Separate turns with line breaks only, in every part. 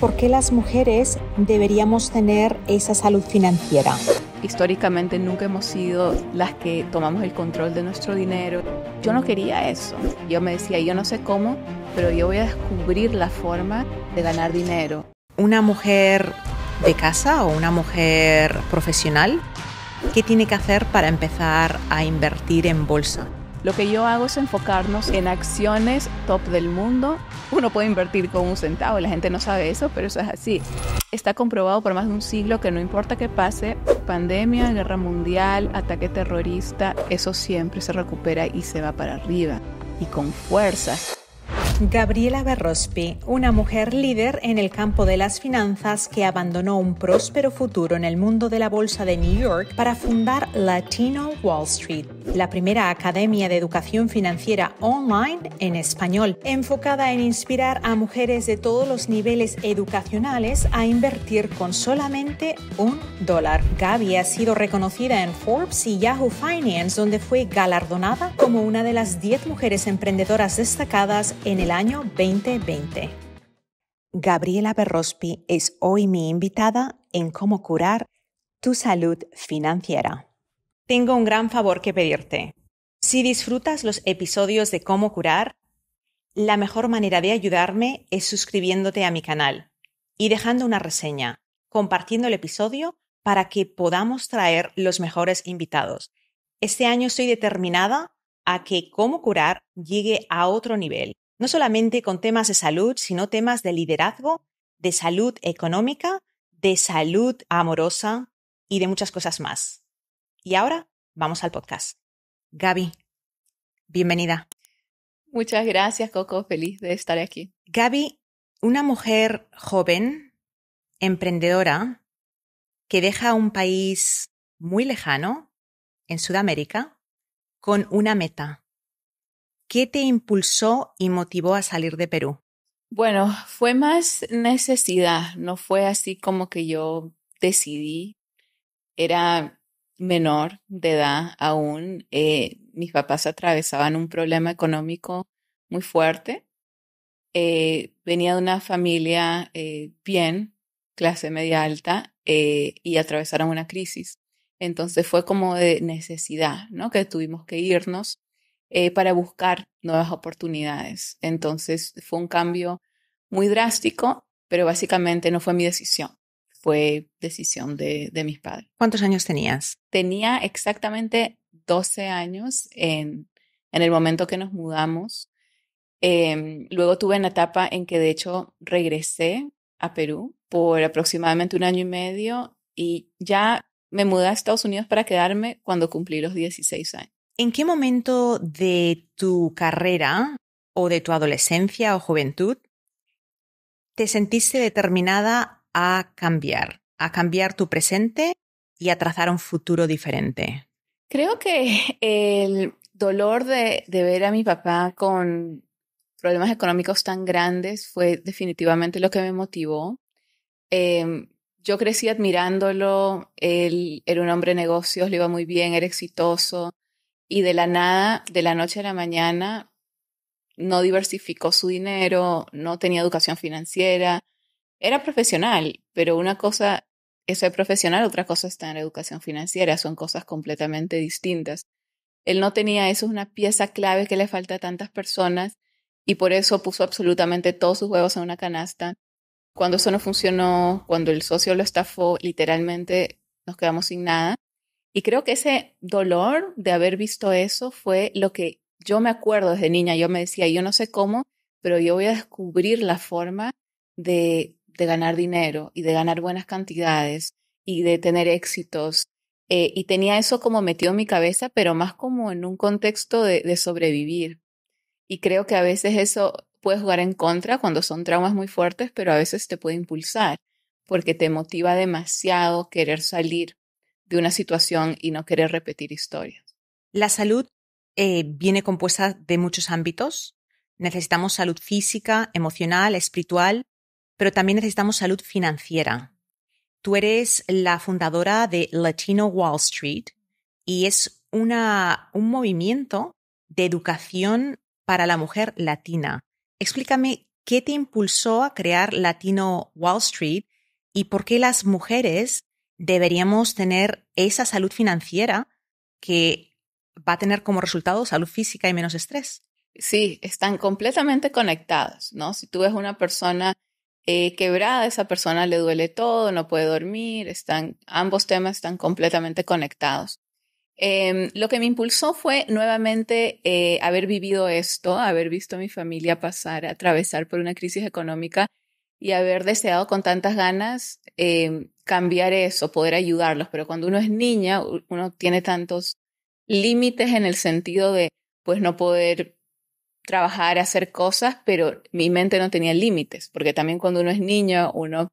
¿Por qué las mujeres deberíamos tener esa salud financiera?
Históricamente nunca hemos sido las que tomamos el control de nuestro dinero. Yo no quería eso. Yo me decía, yo no sé cómo, pero yo voy a descubrir la forma de ganar
dinero. Una mujer de casa o una mujer profesional, ¿qué tiene que hacer para empezar a invertir en bolsa? Lo que yo hago es
enfocarnos en acciones top del mundo. Uno puede invertir con un centavo, la gente no sabe eso, pero eso es así. Está comprobado por más de un siglo que no importa qué pase, pandemia, guerra mundial, ataque terrorista, eso siempre se recupera y se va para arriba y con fuerza.
Gabriela Berrospi, una mujer líder en el campo de las finanzas que abandonó un próspero futuro en el mundo de la bolsa de New York para fundar Latino Wall Street, la primera academia de educación financiera online en español, enfocada en inspirar a mujeres de todos los niveles educacionales a invertir con solamente un dólar. Gabi ha sido reconocida en Forbes y Yahoo Finance, donde fue galardonada como una de las 10 mujeres emprendedoras destacadas en el año 2020. Gabriela Berrospi es hoy mi invitada en Cómo curar tu salud financiera. Tengo un gran favor que pedirte. Si disfrutas los episodios de Cómo curar, la mejor manera de ayudarme es suscribiéndote a mi canal y dejando una reseña, compartiendo el episodio para que podamos traer los mejores invitados. Este año estoy determinada a que cómo curar llegue a otro nivel no solamente con temas de salud, sino temas de liderazgo, de salud económica, de salud amorosa y de muchas cosas más. Y ahora vamos al podcast. Gaby, bienvenida. Muchas gracias, Coco. Feliz de estar aquí. Gaby, una mujer joven, emprendedora, que deja un país muy lejano, en Sudamérica, con una meta, ¿Qué te impulsó y motivó a salir de Perú?
Bueno, fue más necesidad, no fue así como que yo decidí. Era menor de edad aún. Eh, mis papás atravesaban un problema económico muy fuerte. Eh, venía de una familia eh, bien, clase media alta, eh, y atravesaron una crisis. Entonces fue como de necesidad, ¿no? Que tuvimos que irnos eh, para buscar nuevas oportunidades. Entonces fue un cambio muy drástico, pero básicamente no fue mi decisión, fue decisión de, de mis padres.
¿Cuántos años tenías?
Tenía exactamente 12 años en, el momento que nos mudamos. Em, luego tuve una etapa en que de hecho regresé a Perú por aproximadamente un año y medio y ya me mudé a Estados Unidos para quedarme cuando cumplí los 16 años.
¿En qué momento de tu carrera o de tu adolescencia o juventud te sentiste determinada a cambiar, a cambiar tu presente y a trazar un futuro diferente?
Creo que el dolor de, ver a mi papá con problemas económicos tan grandes fue definitivamente lo que me motivó. Em, yo crecí admirándolo, él era un hombre de negocios, le iba muy bien, era exitoso, y de la nada, de la noche a la mañana, no diversificó su dinero, no tenía educación financiera, era profesional, pero una cosa es ser profesional, otra cosa es tener educación financiera, son cosas completamente distintas. Él no tenía eso, es una pieza clave que le falta a tantas personas y por eso puso absolutamente todos sus huevos en una canasta. Cuando eso no funcionó, cuando el socio lo estafó, literalmente nos quedamos sin nada y creo que ese dolor de haber visto eso fue lo que yo me acuerdo desde niña. Yo me decía, yo no sé cómo, pero yo voy a descubrir la forma de, ganar dinero y de ganar buenas cantidades y de tener éxitos. Eh, y tenía eso como metido en mi cabeza, pero más como en un contexto de, de sobrevivir. Y creo que a veces eso puede jugar en contra cuando son traumas muy fuertes, pero a veces te puede impulsar porque te motiva demasiado querer salir de una situación
y no querer repetir historias. La salud eh, viene compuesta de muchos ámbitos. Necesitamos salud física, emocional, espiritual, pero también necesitamos salud financiera. Tú eres la fundadora de Latino Wall Street y es una, un movimiento de educación para la mujer latina. Explícame qué te impulsó a crear Latino Wall Street y por qué las mujeres deberíamos tener esa salud financiera que va a tener como resultado salud física y menos estrés.
Sí, están completamente conectados, ¿no? Si tú ves una persona eh, quebrada, esa persona le duele todo, no puede dormir, están, ambos temas están completamente conectados. Em, lo que me impulsó fue nuevamente eh, haber vivido esto, haber visto a mi familia pasar, atravesar por una crisis económica y haber deseado con tantas ganas eh, cambiar eso, poder ayudarlos. Pero cuando uno es niña, uno tiene tantos límites en el sentido de, pues, no poder trabajar, hacer cosas, pero mi mente no tenía límites, porque también cuando uno es niño, uno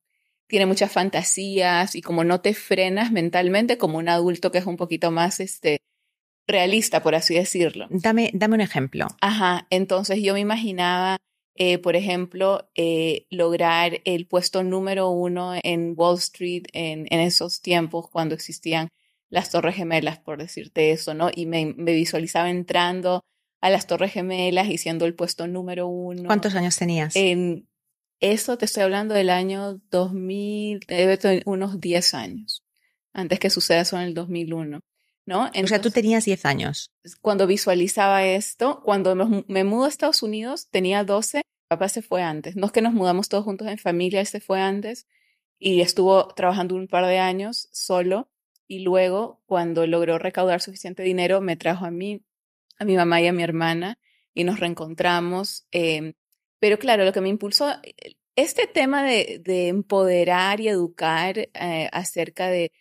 tiene muchas fantasías y como no te frenas mentalmente como un adulto que es un poquito más este realista, por así decirlo.
Dame, dame un ejemplo.
Ajá, entonces yo me imaginaba eh, por ejemplo, eh, lograr el puesto número uno en Wall Street en, esos tiempos cuando existían las Torres Gemelas, por decirte eso, ¿no? Y me, visualizaba entrando a las Torres Gemelas y siendo el puesto número uno. ¿Cuántos
años tenías?
En, eso te estoy hablando del año 2000, unos 10 años, antes que suceda eso en el 2001.
¿no? o sea, tú tenías 10 años.
Cuando visualizaba esto, cuando me mudó a Estados Unidos, tenía 12, papá se fue antes. No es que nos mudamos todos juntos en familia, él se fue antes y estuvo trabajando un par de años solo y luego cuando logró recaudar suficiente dinero me trajo a mí, a mi mamá y a mi hermana y nos reencontramos. Em, pero claro, lo que me impulsó, e-, este tema de, de empoderar y educar eh, acerca de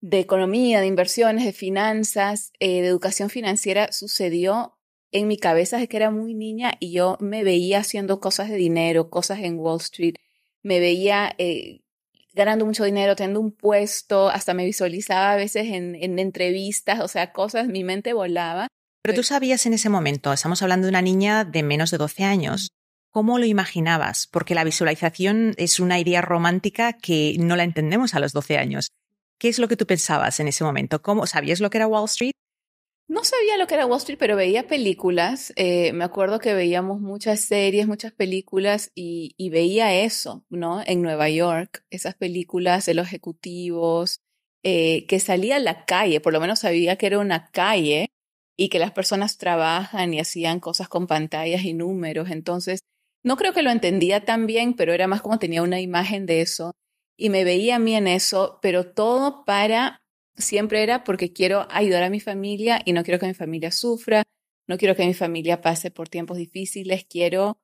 de economía, de inversiones, de finanzas, eh, de educación financiera sucedió en mi cabeza desde que era muy niña y yo me veía haciendo cosas de dinero, cosas en Wall Street, me veía eh, ganando mucho dinero, teniendo un puesto, hasta me visualizaba a veces en, en entrevistas, o sea, cosas, mi mente volaba.
Pero tú sabías en ese momento, estamos hablando de una niña de menos de 12 años, ¿cómo lo imaginabas? Porque la visualización es una idea romántica que no la entendemos a los 12 años. ¿Qué es lo que tú pensabas en ese momento? ¿Cómo sabías lo que era Wall Street?
No sabía lo que era Wall Street, pero veía películas. Eh, me acuerdo que veíamos muchas series, muchas películas y, veía eso, ¿no? En Nueva York, esas películas de los ejecutivos, eh, que salía a la calle, por lo menos sabía que era una calle y que las personas trabajan y hacían cosas con pantallas y números. Entonces, no creo que lo entendía tan bien, pero era más como tenía una imagen de eso y me veía a mí en eso, pero todo para, siempre era porque quiero ayudar a mi familia y no quiero que mi familia sufra, no quiero que mi familia pase por tiempos difíciles, quiero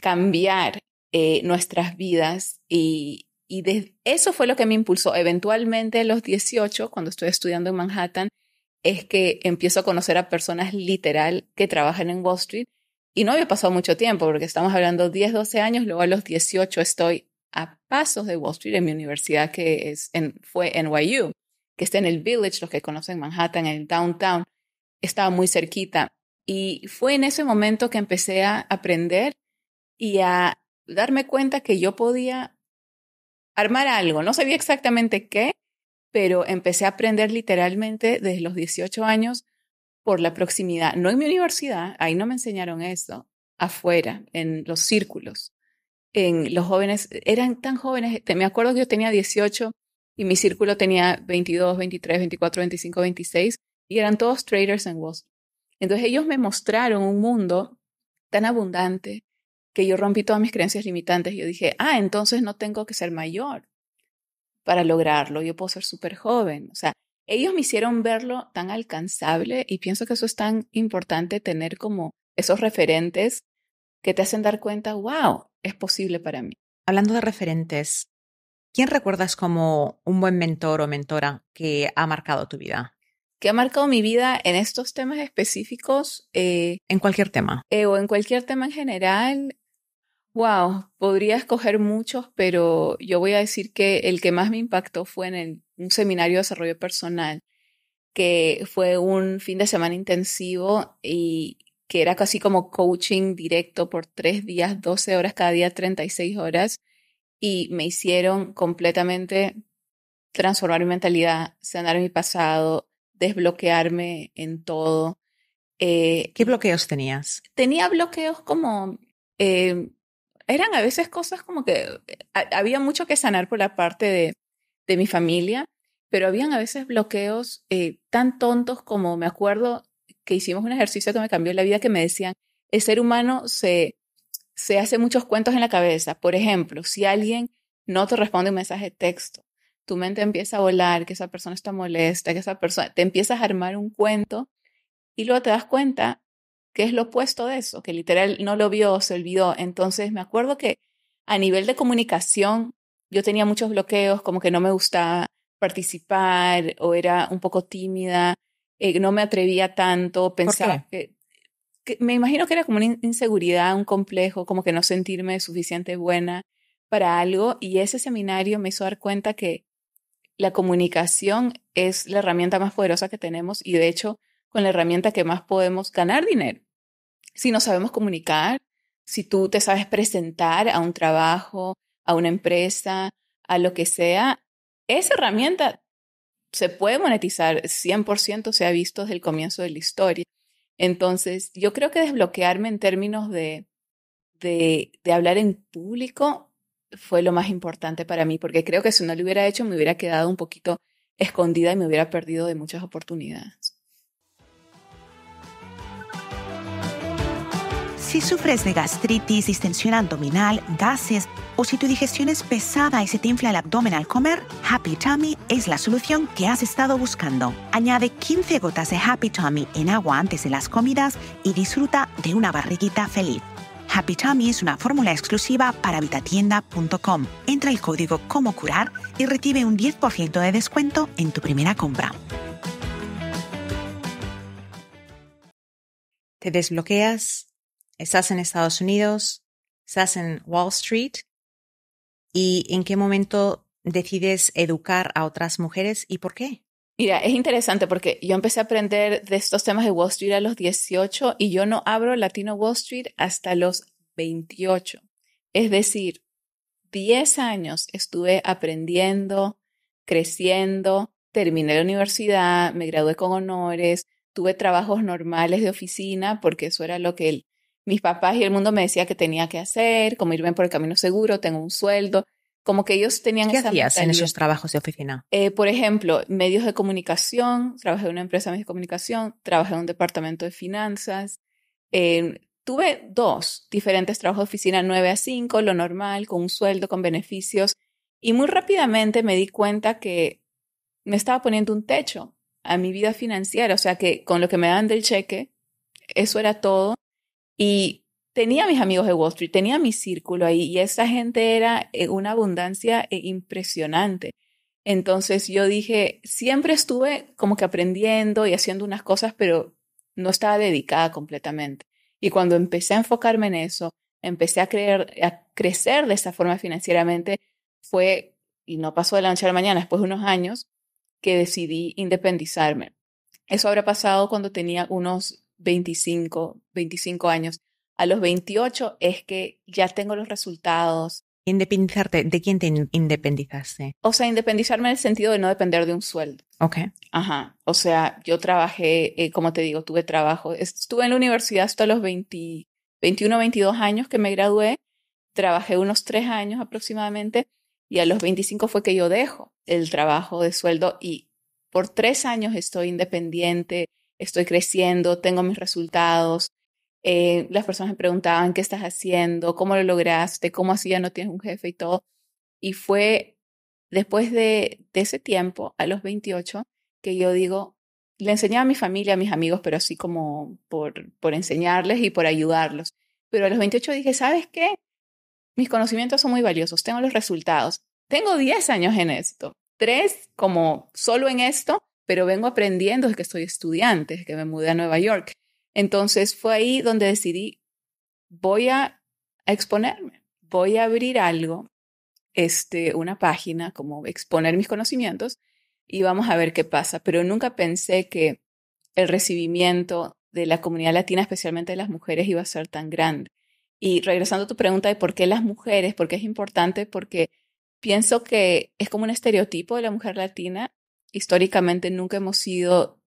cambiar eh, nuestras vidas y, y eso fue lo que me impulsó. Eventualmente a los 18, cuando estoy estudiando en Manhattan, es que empiezo a conocer a personas literal que trabajan en Wall Street. Y no había pasado mucho tiempo, porque estamos hablando 10, 12 años, luego a los 18 estoy a pasos de Wall Street en mi universidad, que es en, fue NYU, que está en el Village, los que conocen Manhattan, en el downtown, estaba muy cerquita. Y fue en ese momento que empecé a aprender y a darme cuenta que yo podía armar algo. No sabía exactamente qué, pero empecé a aprender literalmente desde los 18 años por la proximidad. No en mi universidad, ahí no me enseñaron eso, afuera, en los círculos en los jóvenes, eran tan jóvenes, me acuerdo que yo tenía 18 y mi círculo tenía 22, 23, 24, 25, 26 y eran todos traders en Wall Street. Entonces ellos me mostraron un mundo tan abundante que yo rompí todas mis creencias limitantes. Yo dije, ah, entonces no tengo que ser mayor para lograrlo, yo puedo ser súper joven. O sea, ellos me hicieron verlo tan alcanzable y pienso que eso es tan importante tener como esos referentes que te hacen dar cuenta, wow, es posible para mí.
Hablando de referentes, ¿quién recuerdas como un buen mentor o mentora que ha marcado tu vida?
¿Qué ha marcado mi vida en estos temas específicos. Eh,
en cualquier tema.
Eh, o en cualquier tema en general. Wow, podría escoger muchos, pero yo voy a decir que el que más me impactó fue en un seminario de desarrollo personal, que fue un fin de semana intensivo y que era casi como coaching directo por tres días, 12 horas cada día, 36 horas, y me hicieron completamente transformar mi mentalidad, sanar mi pasado, desbloquearme en todo. Eh,
¿Qué bloqueos tenías?
Tenía bloqueos como... Eh, eran a veces cosas como que eh, había mucho que sanar por la parte de, mi familia, pero habían a veces bloqueos tan tontos como me acuerdo que hicimos un ejercicio que me cambió la vida, que me decían, el ser humano se, hace muchos cuentos en la cabeza. Por ejemplo, si alguien no te responde un mensaje de texto, tu mente empieza a volar, que esa persona está molesta, que esa persona, te empiezas a armar un cuento y luego te das cuenta que es lo opuesto de eso, que literal no lo vio, se olvidó. Entonces me acuerdo que a nivel de comunicación yo tenía muchos bloqueos, como que no me gustaba participar o era un poco tímida eh, no me atrevía tanto, pensaba que, que, me imagino que era como una inseguridad, un complejo, como que no sentirme suficiente buena para algo y ese seminario me hizo dar cuenta que la comunicación es la herramienta más poderosa que tenemos y de hecho con la herramienta que más podemos ganar dinero. Si no sabemos comunicar, si tú te sabes presentar a un trabajo, a una empresa, a lo que sea, esa herramienta se puede monetizar 100%, se ha visto desde el comienzo de la historia. Entonces, yo creo que desbloquearme en términos de, de, de hablar en público fue lo más importante para mí, porque creo que si no lo hubiera hecho me hubiera quedado un poquito escondida y me hubiera perdido de muchas oportunidades.
Si sufres de gastritis, distensión abdominal, gases o si tu digestión es pesada y se te infla el abdomen al comer, Happy Tummy es la solución que has estado buscando. Añade 15 gotas de Happy Tummy en agua antes de las comidas y disfruta de una barriguita feliz. Happy Tummy es una fórmula exclusiva para vitatienda.com. Entra el código Como Curar y recibe un 10% de descuento en tu primera compra. Te desbloqueas ¿Estás en Estados Unidos? ¿Estás en Wall Street? ¿Y en qué momento decides educar a otras mujeres y por qué? Mira, es interesante
porque yo empecé a aprender de estos temas de Wall Street a los 18 y yo no abro Latino Wall Street hasta los 28. Es decir, 10 años estuve aprendiendo, creciendo, terminé la universidad, me gradué con honores, tuve trabajos normales de oficina porque eso era lo que mis papás y el mundo me decía que tenía que hacer, como irme por el camino seguro, tengo un sueldo, como que ellos tenían... ¿Qué esa hacías en esos
trabajos de oficina?
Eh, por ejemplo, medios de comunicación, trabajé en una empresa de medios de comunicación, trabajé en un departamento de finanzas, em, tuve dos diferentes trabajos de oficina, nueve a cinco, lo normal, con un sueldo, con beneficios, y muy rápidamente me di cuenta que me estaba poniendo un techo a mi vida financiera, o sea que con lo que me dan del cheque, eso era todo y tenía mis amigos de Wall Street, tenía mi círculo ahí y esa gente era eh, una abundancia eh, impresionante. Entonces yo dije, siempre estuve como que aprendiendo y haciendo unas cosas, pero no estaba dedicada completamente. Y cuando empecé a enfocarme en eso, empecé a, creer, a crecer de esa forma financieramente, fue, y no pasó de la noche a la mañana, después de unos años, que decidí independizarme. Eso habrá pasado cuando tenía unos 25, 25 años. A los 28 es que ya tengo los resultados.
Independizarte, ¿de quién te independizaste?
O sea, independizarme en el sentido de no depender de un sueldo. Ok. Ajá. O sea, yo trabajé, eh, como te digo, tuve trabajo. Estuve en la universidad hasta los 21, 22 años que me gradué. Trabajé unos tres años aproximadamente y a los 25 fue que yo dejo el trabajo de sueldo y por tres años estoy independiente estoy creciendo, tengo mis resultados. Eh, las personas me preguntaban, ¿qué estás haciendo? ¿Cómo lo lograste? ¿Cómo así ya no tienes un jefe y todo? Y fue después de, ese tiempo, a los 28, que yo digo, le enseñaba a mi familia, a mis amigos, pero así como por, por enseñarles y por ayudarlos. Pero a los 28 dije, ¿sabes qué? Mis conocimientos son muy valiosos, tengo los resultados. Tengo 10 años en esto, 3 como solo en esto pero vengo aprendiendo desde que soy estudiante, desde que me mudé a Nueva York. Entonces fue ahí donde decidí, voy a, exponerme, voy a abrir algo, este, una página, como exponer mis conocimientos y vamos a ver qué pasa. Pero nunca pensé que el recibimiento de la comunidad latina, especialmente de las mujeres, iba a ser tan grande. Y regresando a tu pregunta de por qué las mujeres, por qué es importante, porque pienso que es como un estereotipo de la mujer latina históricamente nunca hemos sido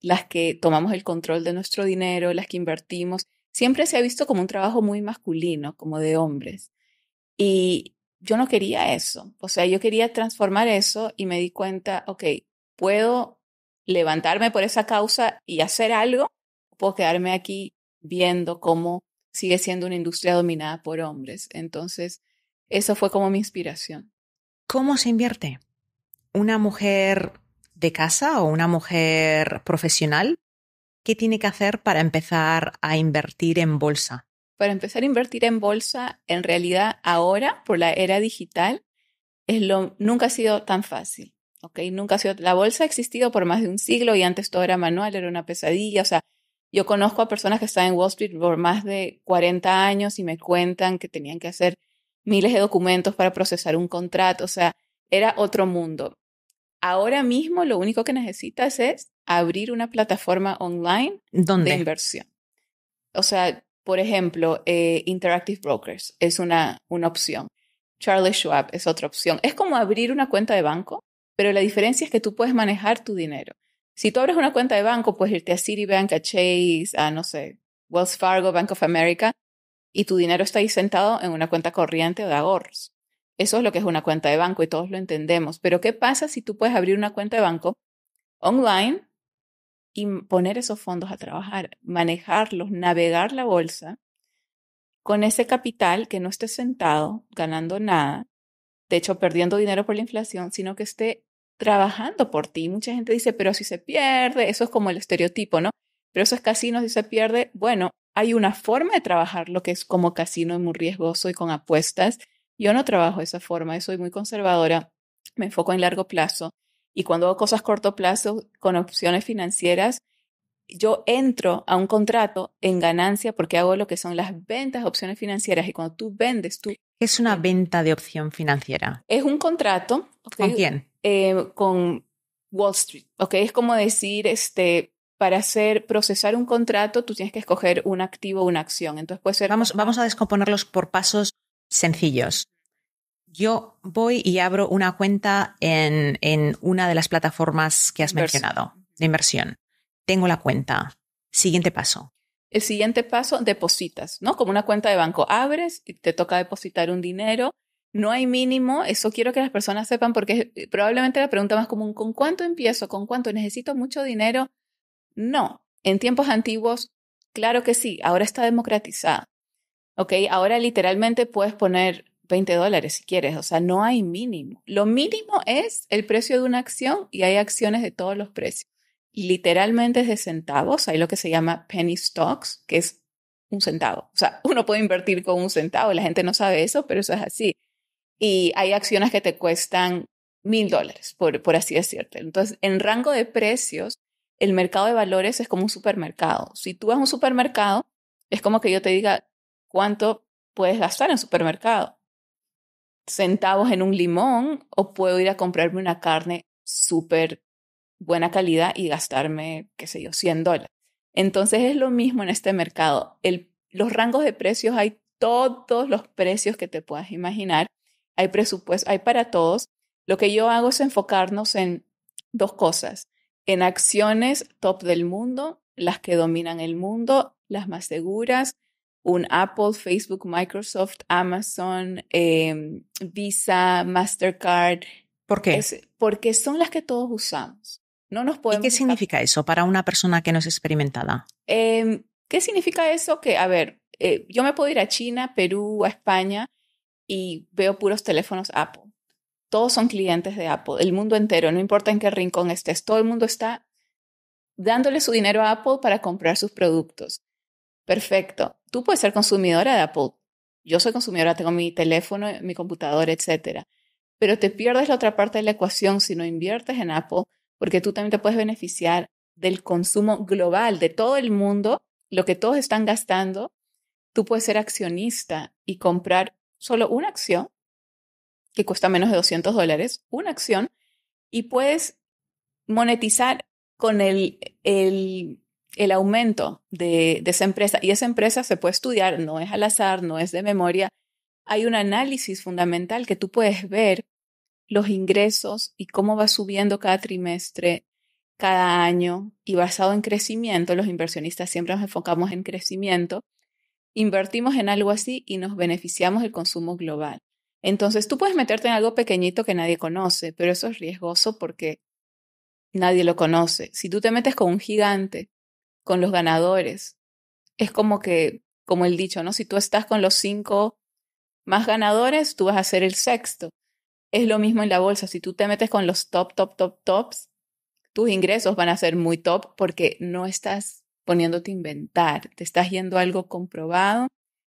las que tomamos el control de nuestro dinero, las que invertimos. Siempre se ha visto como un trabajo muy masculino, como de hombres. Y yo no quería eso. O sea, yo quería transformar eso y me di cuenta, ok, puedo levantarme por esa causa y hacer algo, o puedo quedarme aquí viendo cómo sigue siendo una industria dominada por hombres. Entonces, eso fue como mi inspiración.
¿Cómo se invierte? una mujer de casa o una mujer profesional, ¿qué tiene que hacer para empezar a invertir en bolsa?
Para empezar a invertir en bolsa, en realidad ahora, por la era digital, es lo, nunca ha sido tan fácil. Okay, nunca ha sido, la bolsa ha existido por más de un siglo y antes todo era manual, era una pesadilla, o sea, yo conozco a personas que están en Wall Street por más de 40 años y me cuentan que tenían que hacer miles de documentos para procesar un contrato, o sea, era otro mundo. Ahora mismo lo único que necesitas es abrir una plataforma online de inversión. O sea, por ejemplo, eh, Interactive Brokers es una, una opción. Charles Schwab es otra opción. Es como abrir una cuenta de banco, pero la diferencia es que tú puedes manejar tu dinero. Si tú abres una cuenta de banco, puedes irte a Citibank, a Chase, a no sé, Wells Fargo, Bank of America, y tu dinero está ahí sentado en una cuenta corriente de ahorros. Eso es lo que es una cuenta de banco y todos lo entendemos. Pero ¿qué pasa si tú puedes abrir una cuenta de banco online y poner esos fondos a trabajar, manejarlos, navegar la bolsa con ese capital que no esté sentado ganando nada, de hecho perdiendo dinero por la inflación, sino que esté trabajando por ti. Mucha gente dice, pero si se pierde, eso es como el estereotipo, ¿no? Pero eso es casino, si se pierde, bueno, hay una forma de trabajar lo que es como casino muy riesgoso y con apuestas yo no trabajo de esa forma, soy muy conservadora, me enfoco en largo plazo y cuando hago cosas corto plazo con opciones financieras, yo entro a un contrato en ganancia porque hago lo que son las ventas de opciones financieras y cuando tú vendes tú...
es una eh venta de opción financiera?
Es un contrato. ¿Con quién? Eh, con Wall Street, Okay, Es como decir, este, para hacer, procesar un contrato, tú tienes que escoger un activo o una acción. Entonces puede
vamos a descomponerlos por pasos sencillos. Yo voy y abro una cuenta en, una de las plataformas que has mencionado de inversión. Tengo la cuenta. Siguiente paso.
El siguiente paso, depositas, ¿no? Como una cuenta de banco. Abres y te toca depositar un dinero. No hay mínimo, eso quiero que las personas sepan porque es eh, probablemente la pregunta más común, ¿con cuánto empiezo? ¿Con cuánto? ¿Necesito mucho dinero? No, en tiempos antiguos, claro que sí, ahora está democratizada. ¿ok? Ahora literalmente puedes poner 20 dólares si quieres, o sea, no hay mínimo. Lo mínimo es el precio de una acción y hay acciones de todos los precios. Literalmente es de centavos, hay lo que se llama penny stocks, que es un centavo. O sea, uno puede invertir con un centavo, la gente no sabe eso, pero eso es así. Y hay acciones que te cuestan mil dólares, por, así decirte. Entonces, en rango de precios, el mercado de valores es como un supermercado. Si tú vas a un supermercado, es como que yo te diga, cuánto puedes gastar en supermercado. Centavos en un limón o puedo ir a comprarme una carne súper buena calidad y gastarme, qué sé yo, 100 dólares. Entonces es lo mismo en este mercado. los rangos de precios hay todos los precios que te puedas imaginar. Hay presupuesto, hay para todos. Lo que yo hago es enfocarnos en dos cosas, en acciones top del mundo, las que dominan el mundo, las más seguras, un Apple, Facebook, Microsoft, Amazon, em, Visa, Mastercard. ¿Por qué? porque son las que todos usamos.
No nos ¿Y qué significa eso para una persona que no es experimentada?
Em, ¿Qué significa eso? Que, a ver, eh, yo me puedo ir a China, Perú, a España y veo puros teléfonos Apple. Todos son clientes de Apple, el mundo entero, no importa en qué rincón estés, todo el mundo está dándole su dinero a Apple para comprar sus productos. Perfecto. Tú puedes ser consumidora de Apple. Yo soy consumidora, tengo mi teléfono, mi computadora, etcétera. Pero te pierdes la otra parte de la ecuación si no inviertes en Apple, porque tú también te puedes beneficiar del consumo global de todo el mundo, lo que todos están gastando. Tú puedes ser accionista y comprar solo una acción, que cuesta menos de 200 dólares, una acción, y puedes monetizar con el, el el aumento de, esa empresa. Y esa empresa se puede estudiar, no es al azar, no es de memoria. Hay un análisis fundamental que tú puedes ver los ingresos y cómo va subiendo cada trimestre, cada año y basado en crecimiento, los inversionistas siempre nos enfocamos en crecimiento, invertimos en algo así y nos beneficiamos del consumo global. Entonces tú puedes meterte en algo pequeñito que nadie conoce, pero eso es riesgoso porque nadie lo conoce. Si tú te metes con un gigante con los ganadores. Es como que, como el dicho, ¿no? Si tú estás con los cinco más ganadores, tú vas a ser el sexto. Es lo mismo en la bolsa. Si tú te metes con los top, top, top, tops, tus ingresos van a ser muy top porque no estás poniéndote a inventar, te estás yendo algo comprobado.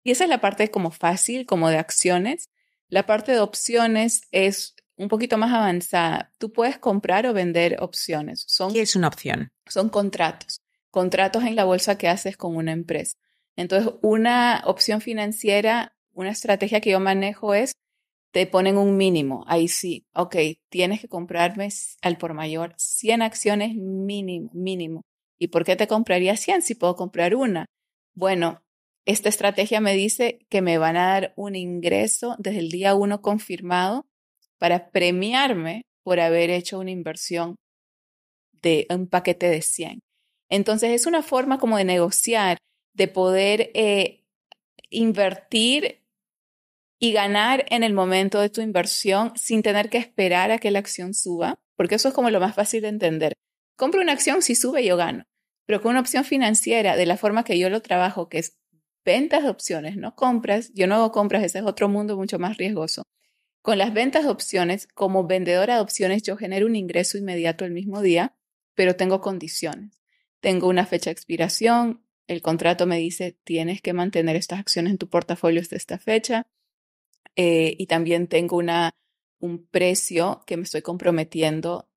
Y esa es la parte como fácil, como de acciones. La parte de opciones es un poquito más avanzada. Tú puedes comprar o vender opciones. Son, ¿Qué es una opción? Son contratos contratos en la bolsa que haces con una empresa. Entonces, una opción financiera, una estrategia que yo manejo es, te ponen un mínimo. Ahí sí, ok, tienes que comprarme al por mayor 100 acciones mínimo, mínimo. ¿Y por qué te compraría 100 si puedo comprar una? Bueno, esta estrategia me dice que me van a dar un ingreso desde el día uno confirmado para premiarme por haber hecho una inversión de un paquete de 100. Entonces es una forma como de negociar, de poder eh, invertir y ganar en el momento de tu inversión sin tener que esperar a que la acción suba, porque eso es como lo más fácil de entender. Compro una acción, si sube yo gano, pero con una opción financiera, de la forma que yo lo trabajo, que es ventas de opciones, no compras, yo no hago compras, ese es otro mundo mucho más riesgoso. Con las ventas de opciones, como vendedora de opciones, yo genero un ingreso inmediato el mismo día, pero tengo condiciones tengo una fecha de expiración, el contrato me dice tienes que mantener estas acciones en tu portafolio hasta esta fecha eh, y también tengo una, un precio que me estoy comprometiendo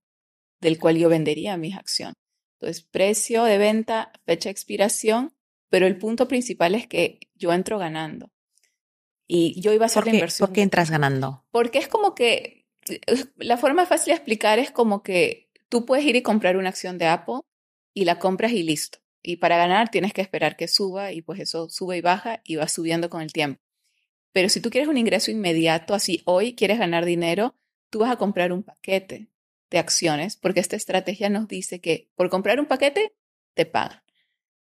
del cual yo vendería mis acciones. Entonces, precio de venta, fecha de expiración, pero el punto principal es que yo entro
ganando. Y yo iba a hacer la inversión. ¿Por qué entras ganando?
Porque es como que, eh, la forma fácil de explicar es como que tú puedes ir y comprar una acción de Apple y la compras y listo. Y para ganar tienes que esperar que suba y pues eso sube y baja y va subiendo con el tiempo. Pero si tú quieres un ingreso inmediato, así hoy quieres ganar dinero, tú vas a comprar un paquete de acciones porque esta estrategia nos dice que por comprar un paquete te pagan.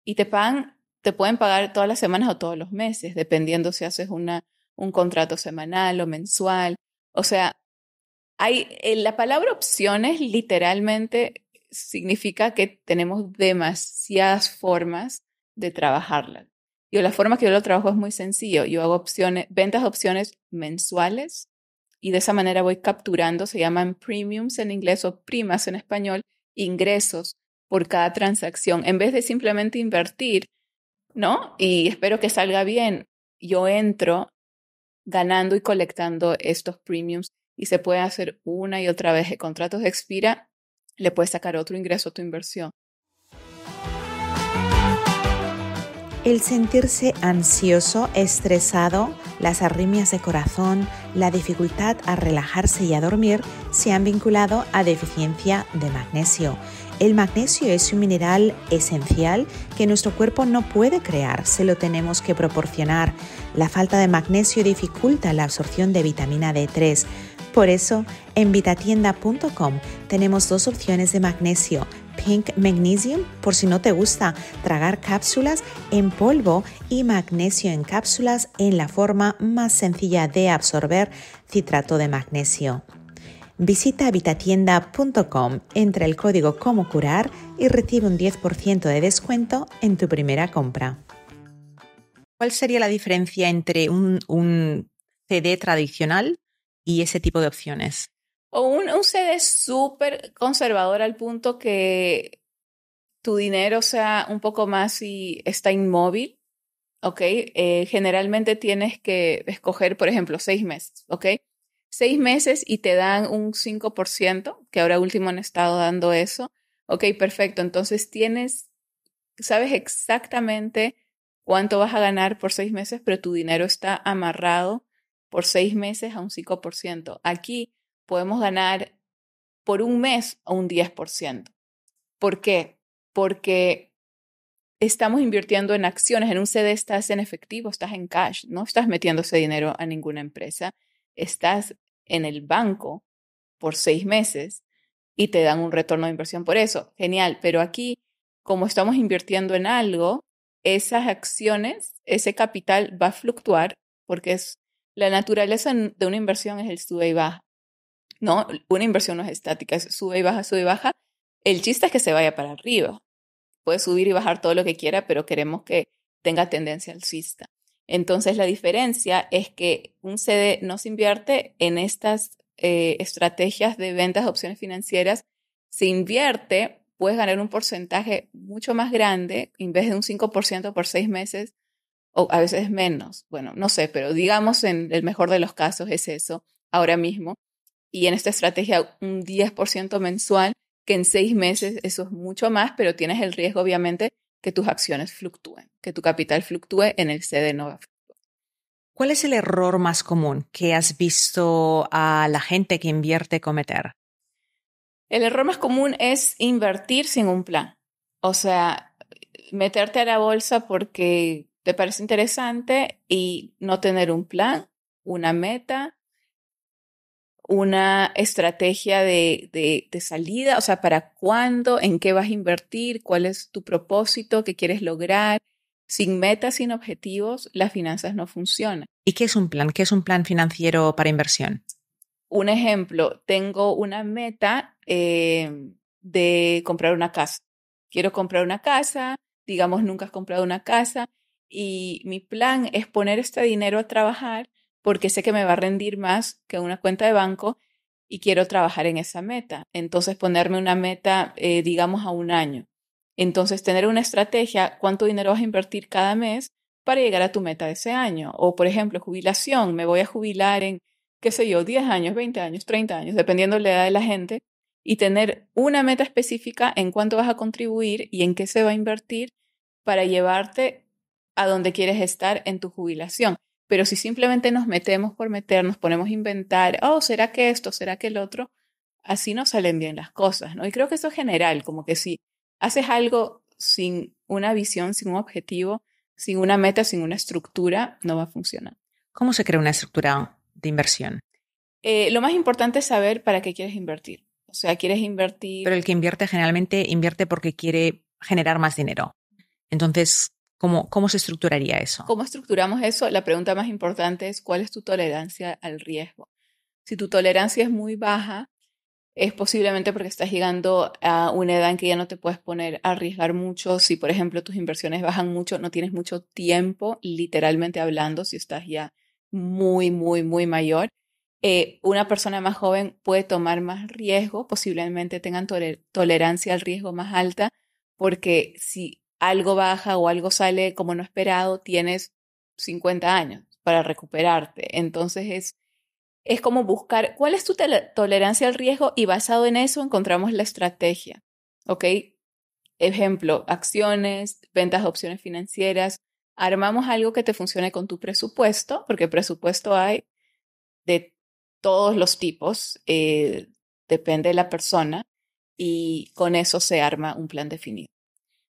Y te pagan, te pueden pagar todas las semanas o todos los meses, dependiendo si haces una, un contrato semanal o mensual. O sea, hay, eh, la palabra opciones literalmente significa que tenemos demasiadas formas de trabajarla. Yo la forma que yo lo trabajo es muy sencillo. Yo hago opciones, ventas de opciones mensuales y de esa manera voy capturando, se llaman premiums en inglés o primas en español, ingresos por cada transacción. En vez de simplemente invertir, ¿no? Y espero que salga bien, yo entro ganando y colectando estos premiums y se puede hacer una y otra vez. El contrato expira le puedes sacar otro ingreso a tu inversión.
El sentirse ansioso, estresado, las arritmias de corazón, la dificultad a relajarse y a dormir se han vinculado a deficiencia de magnesio. El magnesio es un mineral esencial que nuestro cuerpo no puede crear, se lo tenemos que proporcionar. La falta de magnesio dificulta la absorción de vitamina D3, por eso, en vitatienda.com tenemos dos opciones de magnesio. Pink Magnesium, por si no te gusta tragar cápsulas en polvo y magnesio en cápsulas en la forma más sencilla de absorber citrato de magnesio. Visita vitatienda.com, entra el código como curar y recibe un 10% de descuento en tu primera compra. ¿Cuál sería la diferencia entre un CD tradicional y ese tipo de opciones.
O un, un CD súper conservador al punto que tu dinero sea un poco más y está inmóvil, ¿ok? Eh, generalmente tienes que escoger, por ejemplo, seis meses, ¿ok? Seis meses y te dan un 5%, que ahora último han estado dando eso. Ok, perfecto. Entonces tienes, sabes exactamente cuánto vas a ganar por seis meses, pero tu dinero está amarrado por seis meses a un 5%. Aquí podemos ganar por un mes a un 10%. ¿Por qué? Porque estamos invirtiendo en acciones. En un CD estás en efectivo, estás en cash, no estás metiéndose dinero a ninguna empresa. Estás en el banco por seis meses y te dan un retorno de inversión por eso. Genial, pero aquí, como estamos invirtiendo en algo, esas acciones, ese capital va a fluctuar porque es la naturaleza de una inversión es el sube y baja. No, una inversión no es estática, es sube y baja, sube y baja. El chiste es que se vaya para arriba. Puede subir y bajar todo lo que quiera, pero queremos que tenga tendencia alcista. Entonces, la diferencia es que un CD no se invierte en estas eh, estrategias de ventas de opciones financieras. Se invierte, puedes ganar un porcentaje mucho más grande, en vez de un 5% por seis meses, o a veces menos, bueno, no sé, pero digamos en el mejor de los casos es eso ahora mismo. Y en esta estrategia un 10% mensual, que en seis meses eso es mucho más, pero tienes el riesgo obviamente que tus acciones fluctúen, que tu capital fluctúe en el CD no
¿Cuál es el error más común que has visto a la gente que invierte cometer?
El error más común es invertir sin un plan. O sea, meterte a la bolsa porque te parece interesante y no tener un plan, una meta, una estrategia de, salida, o sea, para cuándo, en qué vas a invertir, cuál es tu propósito, qué quieres lograr. Sin metas, sin objetivos, las finanzas no
funcionan. ¿Y qué es un plan? ¿Qué es un plan financiero para inversión?
Un ejemplo, tengo una meta eh, de comprar una casa. Quiero comprar una casa, digamos, nunca has comprado una casa, y mi plan es poner este dinero a trabajar porque sé que me va a rendir más que una cuenta de banco y quiero trabajar en esa meta. Entonces ponerme una meta, eh, digamos, a un año. Entonces tener una estrategia, cuánto dinero vas a invertir cada mes para llegar a tu meta de ese año. O, por ejemplo, jubilación, me voy a jubilar en, qué sé yo, 10 años, 20 años, 30 años, dependiendo de la edad de la gente, y tener una meta específica en cuánto vas a contribuir y en qué se va a invertir para llevarte a dónde quieres estar en tu jubilación. Pero si simplemente nos metemos por meternos, ponemos a inventar, oh, ¿será que esto? ¿Será que el otro? Así no salen bien las cosas, ¿no? Y creo que eso es general, como que si haces algo sin una visión, sin un objetivo, sin una meta, sin una estructura, no va
a funcionar. ¿Cómo se crea una estructura de inversión?
Eh, lo más importante es saber para qué quieres invertir.
O sea, quieres invertir. Pero el que invierte generalmente invierte porque quiere generar más dinero. Entonces, ¿Cómo, se estructuraría eso?
¿Cómo estructuramos eso? La pregunta más importante es cuál es tu tolerancia al riesgo. Si tu tolerancia es muy baja, es posiblemente porque estás llegando a una edad en que ya no te puedes poner a arriesgar mucho. Si, por ejemplo, tus inversiones bajan mucho, no tienes mucho tiempo, literalmente hablando, si estás ya muy, muy, muy mayor. Eh, una persona más joven puede tomar más riesgo, posiblemente tengan tolerancia al riesgo más alta, porque si algo baja o algo sale como no esperado, tienes 50 años para recuperarte. Entonces es, es como buscar cuál es tu tolerancia al riesgo y basado en eso encontramos la estrategia. ¿Ok? Ejemplo, acciones, ventas de opciones financieras. Armamos algo que te funcione con tu presupuesto, porque presupuesto hay de todos los tipos, eh, depende de la persona, y con eso se arma un plan definido.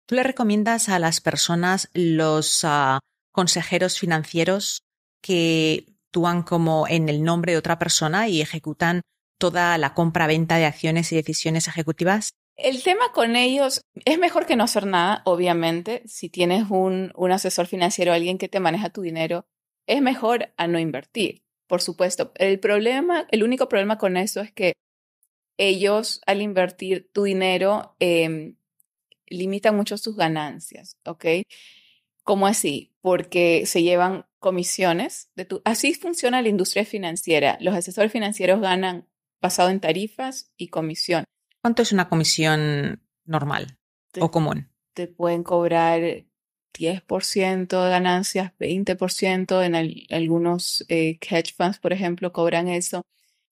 ¿Tú le recomiendas a las personas los ah, consejeros financieros que actúan como en el nombre de otra persona y ejecutan toda la compra-venta de acciones y decisiones ejecutivas?
El tema con ellos es mejor que no hacer nada, obviamente. Si tienes un, asesor financiero, alguien que te maneja tu dinero, es mejor a no invertir, por supuesto. El problema, el único problema con eso es que ellos al invertir tu dinero em, limitan mucho sus ganancias, ¿ok? ¿Cómo así? Porque se llevan comisiones de tu... Así funciona la industria financiera. Los asesores financieros ganan basado en tarifas y comisión.
¿Cuánto es una comisión normal o común?
Te pueden cobrar 10% de ganancias, 20%, en algunos eh, hedge funds, por ejemplo, cobran eso.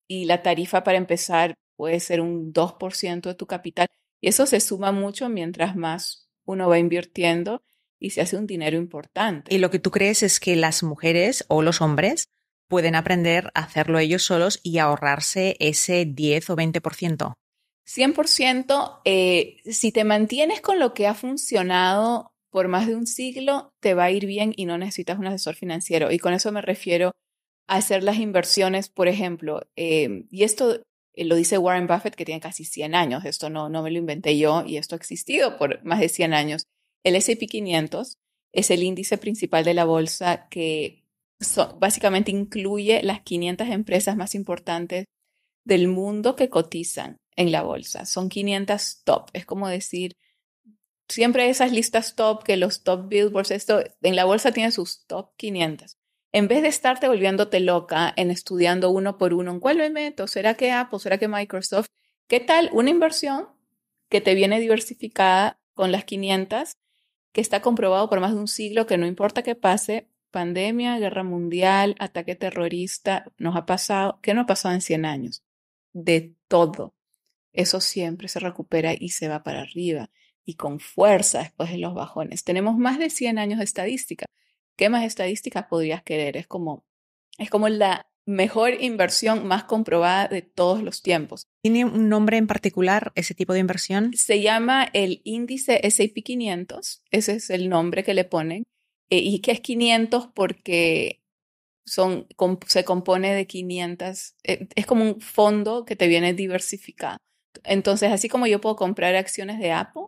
Y la tarifa para empezar puede ser un 2% de tu capital. Y eso se suma mucho mientras más
uno va invirtiendo y se hace un dinero importante. Y lo que tú crees es que las mujeres o los hombres pueden aprender a hacerlo ellos solos y ahorrarse ese 10 o 20%.
100%, eh, si te mantienes con lo que ha funcionado por más de un siglo, te va a ir bien y no necesitas un asesor financiero. Y con eso me refiero a hacer las inversiones, por ejemplo. Eh, y esto eh, lo dice Warren Buffett, que tiene casi 100 años. Esto no, no me lo inventé yo y esto ha existido por más de 100 años. El SP 500 es el índice principal de la bolsa que básicamente incluye las 500 empresas más importantes del mundo que cotizan en la bolsa. Son 500 top. Es como decir, siempre esas listas top, que los top billboards, esto, en la bolsa tiene sus top 500 en vez de estarte volviéndote loca en estudiando uno por uno, ¿en cuál me meto? ¿Será que Apple? ¿Será que Microsoft? ¿Qué tal una inversión que te viene diversificada con las 500, que está comprobado por más de un siglo que no importa qué pase, pandemia, guerra mundial, ataque terrorista, nos ha pasado, ¿qué no ha pasado en 100 años? De todo. Eso siempre se recupera y se va para arriba y con fuerza después de los bajones. Tenemos más de 100 años de estadística. ¿qué más estadísticas podrías querer? Es como, es como la mejor inversión más comprobada de todos los tiempos. ¿Tiene un nombre en
particular ese tipo de inversión?
Se llama el índice S&P 500, ese es el nombre que le ponen, eh, y que es 500 porque son, se compone de 500, eh, es como un fondo que te viene diversificado. Entonces, así como yo puedo comprar acciones de Apple,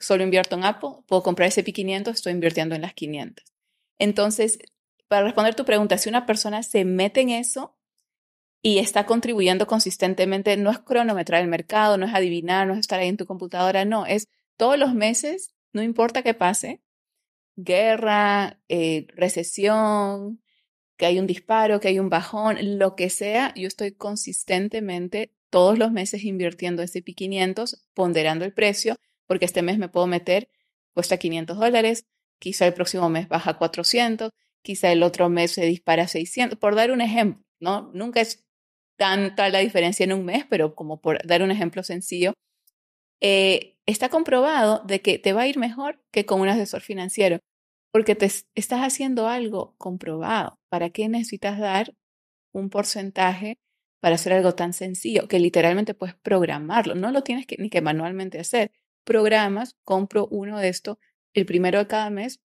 solo invierto en Apple, puedo comprar S&P 500, estoy invirtiendo en las 500. Entonces, para responder tu pregunta, si una persona se mete en eso y está contribuyendo consistentemente, no es cronometrar el mercado, no es adivinar, no es estar ahí en tu computadora, no, es todos los meses, no importa qué pase, guerra, eh, recesión, que hay un disparo, que hay un bajón, lo que sea, yo estoy consistentemente todos los meses invirtiendo ese p 500 ponderando el precio, porque este mes me puedo meter, cuesta 500 dólares, quizá el próximo mes baja a 400, quizá el otro mes se dispara a 600, por dar un ejemplo, ¿no? Nunca es tanta la diferencia en un mes, pero como por dar un ejemplo sencillo, eh, está comprobado de que te va a ir mejor que con un asesor financiero, porque te estás haciendo algo comprobado. ¿Para qué necesitas dar un porcentaje para hacer algo tan sencillo que literalmente puedes programarlo? No lo tienes que, ni que manualmente hacer. Programas, compro uno de estos el primero de cada mes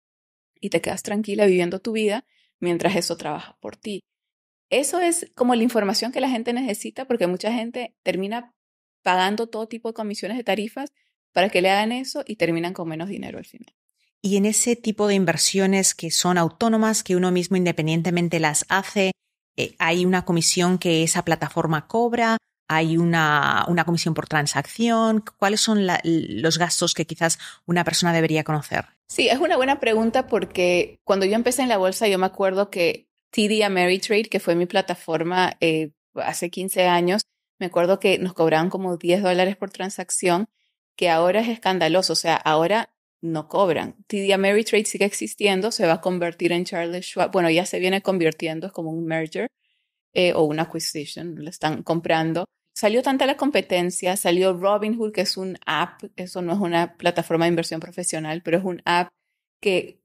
y te quedas tranquila viviendo tu vida mientras eso trabaja por ti. Eso es como la información que la gente necesita porque mucha gente termina pagando todo tipo de comisiones de tarifas para que le hagan eso y terminan con menos
dinero al final. Y en ese tipo de inversiones que son autónomas, que uno mismo independientemente las hace, eh, hay una comisión que esa plataforma cobra hay una, una comisión por transacción, cuáles son los gastos que quizás una persona debería conocer.
Sí, es una buena pregunta porque cuando yo empecé en la bolsa yo me acuerdo que TD Ameritrade, que fue mi plataforma eh, hace 15 años, me acuerdo que nos cobraban como 10 dólares por transacción, que ahora es escandaloso, o sea, ahora no cobran. TD Ameritrade sigue existiendo, se va a convertir en Charles Schwab, bueno, ya se viene convirtiendo, es como un merger eh, o una acquisition, lo están comprando salió tanta la competencia, salió Robinhood, que es un app, eso no es una plataforma de inversión profesional, pero es un app que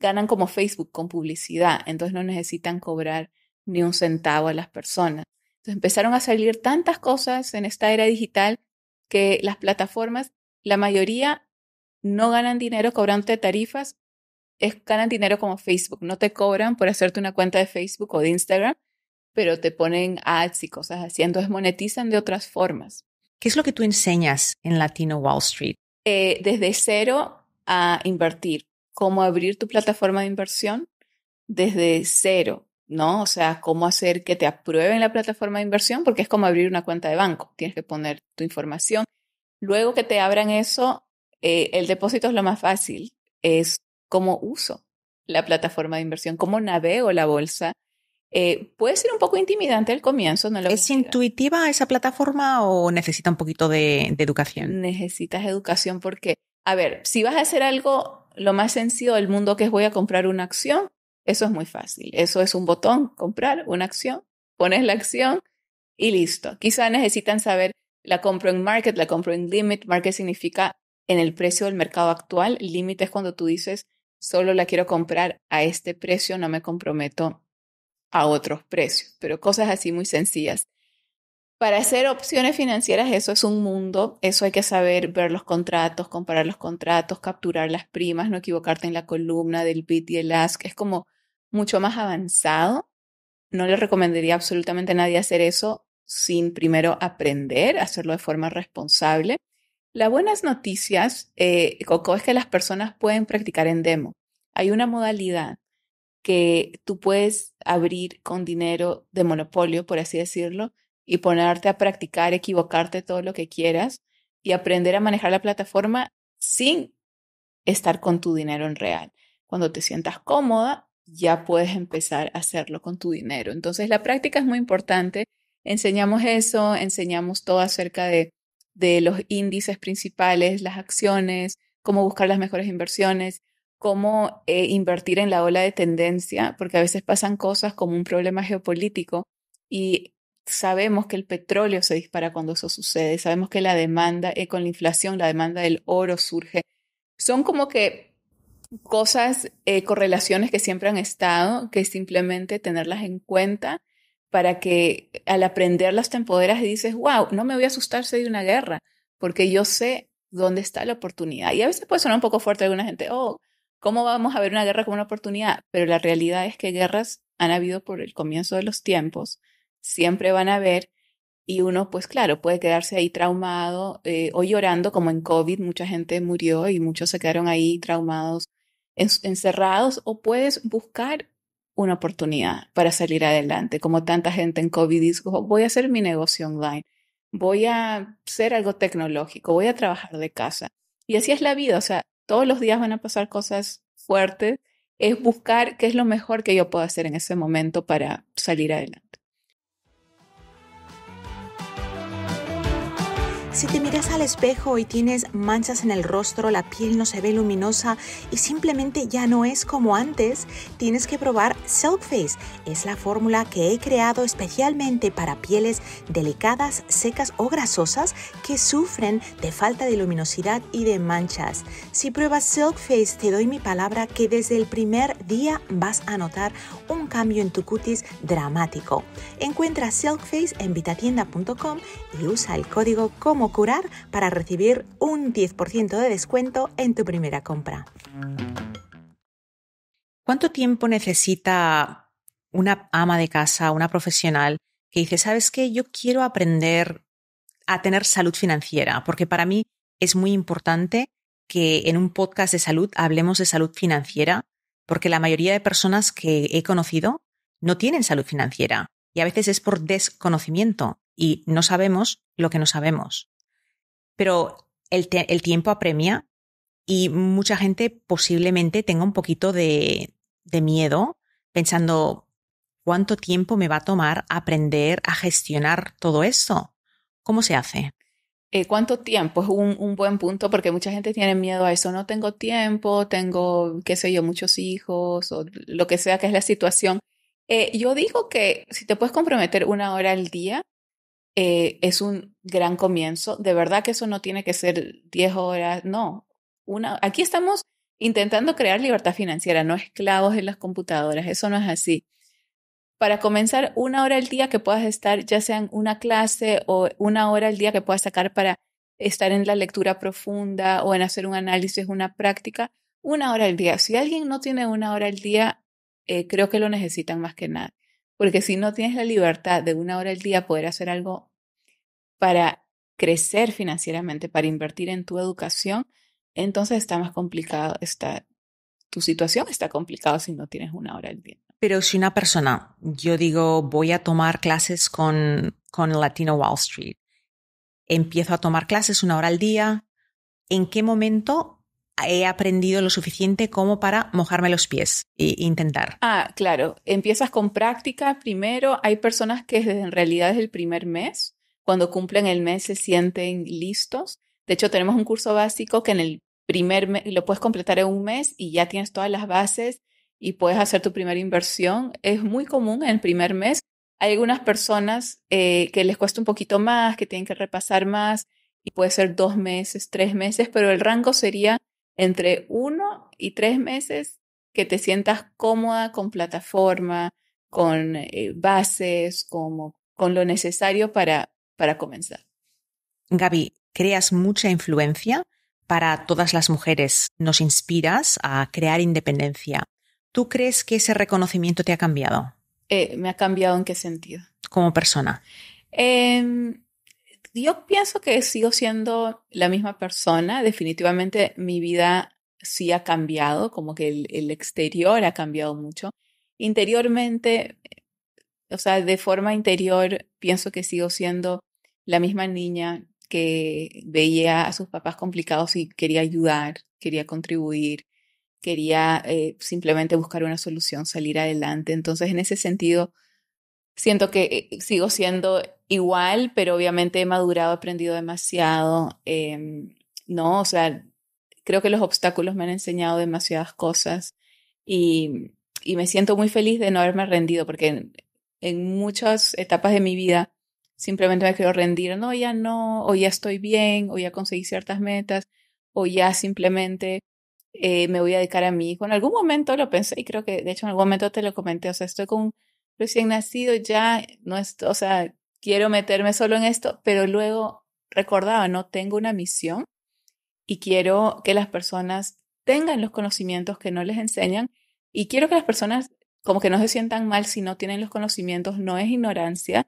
ganan como Facebook con publicidad, entonces no necesitan cobrar ni un centavo a las personas. Entonces empezaron a salir tantas cosas en esta era digital que las plataformas, la mayoría no ganan dinero cobrándote tarifas, es, ganan dinero como Facebook, no te cobran por hacerte una cuenta de Facebook o de Instagram, pero te ponen ads y cosas así, entonces monetizan de otras
formas. ¿Qué es lo que tú enseñas en Latino Wall Street?
Eh, desde cero a invertir, cómo abrir tu plataforma de inversión desde cero, ¿no? O sea, cómo hacer que te aprueben la plataforma de inversión, porque es como abrir una cuenta de banco, tienes que poner tu información. Luego que te abran eso, eh, el depósito es lo más fácil, es cómo uso la plataforma de inversión, cómo navego la bolsa, eh, puede ser un poco intimidante al comienzo, ¿no? Lo ¿Es intuitiva esa plataforma
o necesita un poquito de, educación?
Necesitas educación porque, a ver, si vas a hacer algo, lo más sencillo del mundo que es voy a comprar una acción, eso es muy fácil. Eso es un botón, comprar una acción, pones la acción y listo. Quizá necesitan saber, la compro en market, la compro en limit. Market significa en el precio del mercado actual. Limit es cuando tú dices, solo la quiero comprar a este precio, no me comprometo a otros precios, pero cosas así muy sencillas. Para hacer opciones financieras eso es un mundo, eso hay que saber ver los contratos, comparar los contratos, capturar las primas, no equivocarte en la columna del BIT y el ask, es como mucho más avanzado. No le recomendaría absolutamente a nadie hacer eso sin primero aprender, hacerlo de forma responsable. la buenas noticias, eh, es que las personas pueden practicar en demo. Hay una modalidad que tú puedes abrir con dinero de monopolio, por así decirlo, y ponerte a practicar, equivocarte todo lo que quieras y aprender a manejar la plataforma sin estar con tu dinero en real. Cuando te sientas cómoda, ya puedes empezar a hacerlo con tu dinero. Entonces, la práctica es muy importante. Enseñamos eso, enseñamos todo acerca de, de los índices principales, las acciones, cómo buscar las mejores inversiones cómo eh, invertir en la ola de tendencia, porque a veces pasan cosas como un problema geopolítico y sabemos que el petróleo se dispara cuando eso sucede, sabemos que la demanda eh, con la inflación, la demanda del oro surge. Son como que cosas, eh, correlaciones que siempre han estado, que simplemente tenerlas en cuenta para que al aprenderlas te empoderas y dices, wow, no me voy a asustarse de una guerra, porque yo sé dónde está la oportunidad. Y a veces puede sonar un poco fuerte a alguna gente, oh, ¿Cómo vamos a ver una guerra como una oportunidad? Pero la realidad es que guerras han habido por el comienzo de los tiempos, siempre van a haber, y uno, pues claro, puede quedarse ahí traumado eh, o llorando, como en COVID, mucha gente murió y muchos se quedaron ahí traumados, encerrados, o puedes buscar una oportunidad para salir adelante, como tanta gente en COVID dijo, oh, voy a hacer mi negocio online, voy a hacer algo tecnológico, voy a trabajar de casa. Y así es la vida, o sea, todos los días van a pasar cosas fuertes, es buscar qué es lo mejor que yo puedo hacer en ese momento para salir
adelante. Si te miras al espejo y tienes manchas en el rostro, la piel no se ve luminosa y simplemente ya no es como antes, tienes que probar Silk Face. Es la fórmula que he creado especialmente para pieles delicadas, secas o grasosas que sufren de falta de luminosidad y de manchas. Si pruebas Silk Face, te doy mi palabra que desde el primer día vas a notar un cambio en tu cutis dramático. Encuentra Silk Face en vitatienda.com y usa el código como curar para recibir un 10% de descuento en tu primera compra. ¿Cuánto tiempo necesita una ama de casa, una profesional que dice, sabes qué, yo quiero aprender a tener salud financiera? Porque para mí es muy importante que en un podcast de salud hablemos de salud financiera, porque la mayoría de personas que he conocido no tienen salud financiera y a veces es por desconocimiento y no sabemos lo que no sabemos pero el, tiempo apremia y mucha gente posiblemente tenga un poquito de, miedo pensando cuánto tiempo me va a tomar aprender a gestionar todo eso? ¿Cómo se hace?
Eh, ¿Cuánto tiempo? Es un, buen punto porque mucha gente tiene miedo a eso. No tengo tiempo, tengo, qué sé yo, muchos hijos o lo que sea que es la situación. Eh, yo digo que si te puedes comprometer una hora al día, eh, es un gran comienzo. De verdad que eso no tiene que ser 10 horas, no. Una, aquí estamos intentando crear libertad financiera, no esclavos en las computadoras, eso no es así. Para comenzar, una hora al día que puedas estar, ya sea en una clase o una hora al día que puedas sacar para estar en la lectura profunda o en hacer un análisis, una práctica, una hora al día. Si alguien no tiene una hora al día, eh, creo que lo necesitan más que nada. Porque si no tienes la libertad de una hora al día poder hacer algo para crecer financieramente, para invertir en tu educación, entonces está más complicado, está, tu situación está complicada si no tienes una hora al día.
Pero si una persona, yo digo, voy a tomar clases con, con Latino Wall Street, empiezo a tomar clases una hora al día, ¿en qué momento he aprendido lo suficiente como para mojarme los pies e intentar.
Ah, claro. Empiezas con práctica primero. Hay personas que en realidad es el primer mes. Cuando cumplen el mes se sienten listos. De hecho, tenemos un curso básico que en el primer mes lo puedes completar en un mes y ya tienes todas las bases y puedes hacer tu primera inversión. Es muy común en el primer mes. Hay algunas personas eh, que les cuesta un poquito más, que tienen que repasar más y puede ser dos meses, tres meses, pero el rango sería entre uno y tres meses que te sientas cómoda con plataforma, con eh, bases, como, con lo necesario para, para comenzar.
Gaby, creas mucha influencia para todas las mujeres. Nos inspiras a crear independencia. ¿Tú crees que ese reconocimiento te ha cambiado?
Eh, ¿Me ha cambiado en qué sentido?
Como persona.
Em, yo pienso que sigo siendo la misma persona. Definitivamente mi vida sí ha cambiado, como que el, exterior ha cambiado mucho. Interiormente, eh, o sea, de forma interior, pienso que sigo siendo la misma niña que veía a sus papás complicados y quería ayudar, quería contribuir, quería eh, simplemente buscar una solución, salir adelante. Entonces, en ese sentido, siento que eh, sigo siendo igual, pero obviamente he madurado, he aprendido demasiado. Em, no, o sea, creo que los obstáculos me han enseñado demasiadas cosas y, y me siento muy feliz de no haberme rendido, porque en, muchas etapas de mi vida simplemente me quiero rendir, no, ya no, o ya estoy bien, o ya conseguí ciertas metas, o ya simplemente eh, me voy a dedicar a mi hijo. En algún momento lo pensé y creo que, de hecho, en algún momento te lo comenté, o sea, estoy con recién nacido ya, no es, o sea, quiero meterme solo en esto, pero luego recordaba, no tengo una misión y quiero que las personas tengan los conocimientos que no les enseñan y quiero que las personas como que no se sientan mal si no tienen los conocimientos, no es ignorancia.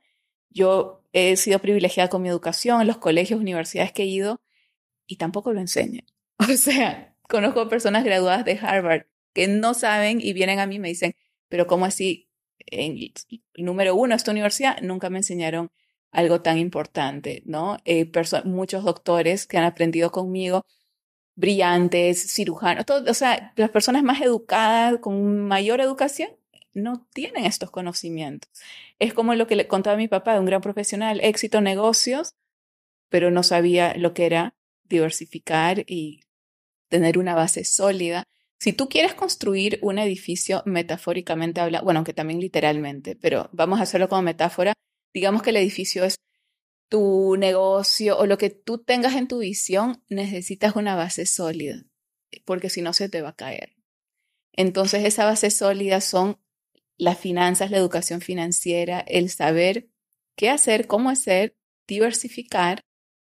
Yo he sido privilegiada con mi educación, en los colegios, universidades que he ido y tampoco lo enseñan. O sea, conozco personas graduadas de Harvard que no saben y vienen a mí y me dicen, pero ¿cómo así? en, número uno, esta universidad nunca me enseñaron algo tan importante, ¿no? Eh, muchos doctores que han aprendido conmigo, brillantes, cirujanos, o sea, las personas más educadas, con mayor educación, no tienen estos conocimientos. Es como lo que le contaba mi papá de un gran profesional, éxito, negocios, pero no sabía lo que era diversificar y tener una base sólida si tú quieres construir un edificio, metafóricamente hablando, bueno, aunque también literalmente, pero vamos a hacerlo como metáfora, digamos que el edificio es tu negocio o lo que tú tengas en tu visión, necesitas una base sólida, porque si no se te va a caer. Entonces, esa base sólida son las finanzas, la educación financiera, el saber qué hacer, cómo hacer, diversificar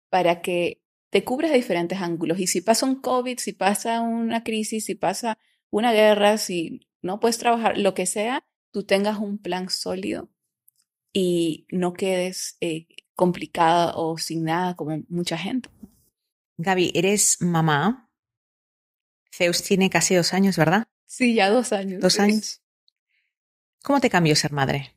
para que te cubres de diferentes ángulos. Y si pasa un COVID, si pasa una crisis, si pasa una guerra, si no puedes trabajar, lo que sea, tú tengas un plan sólido y no quedes eh, complicada o sin
nada como mucha gente. Gaby, eres mamá. Zeus tiene casi dos años, ¿verdad?
Sí, ya dos años. Dos años.
¿Cómo te cambió ser madre?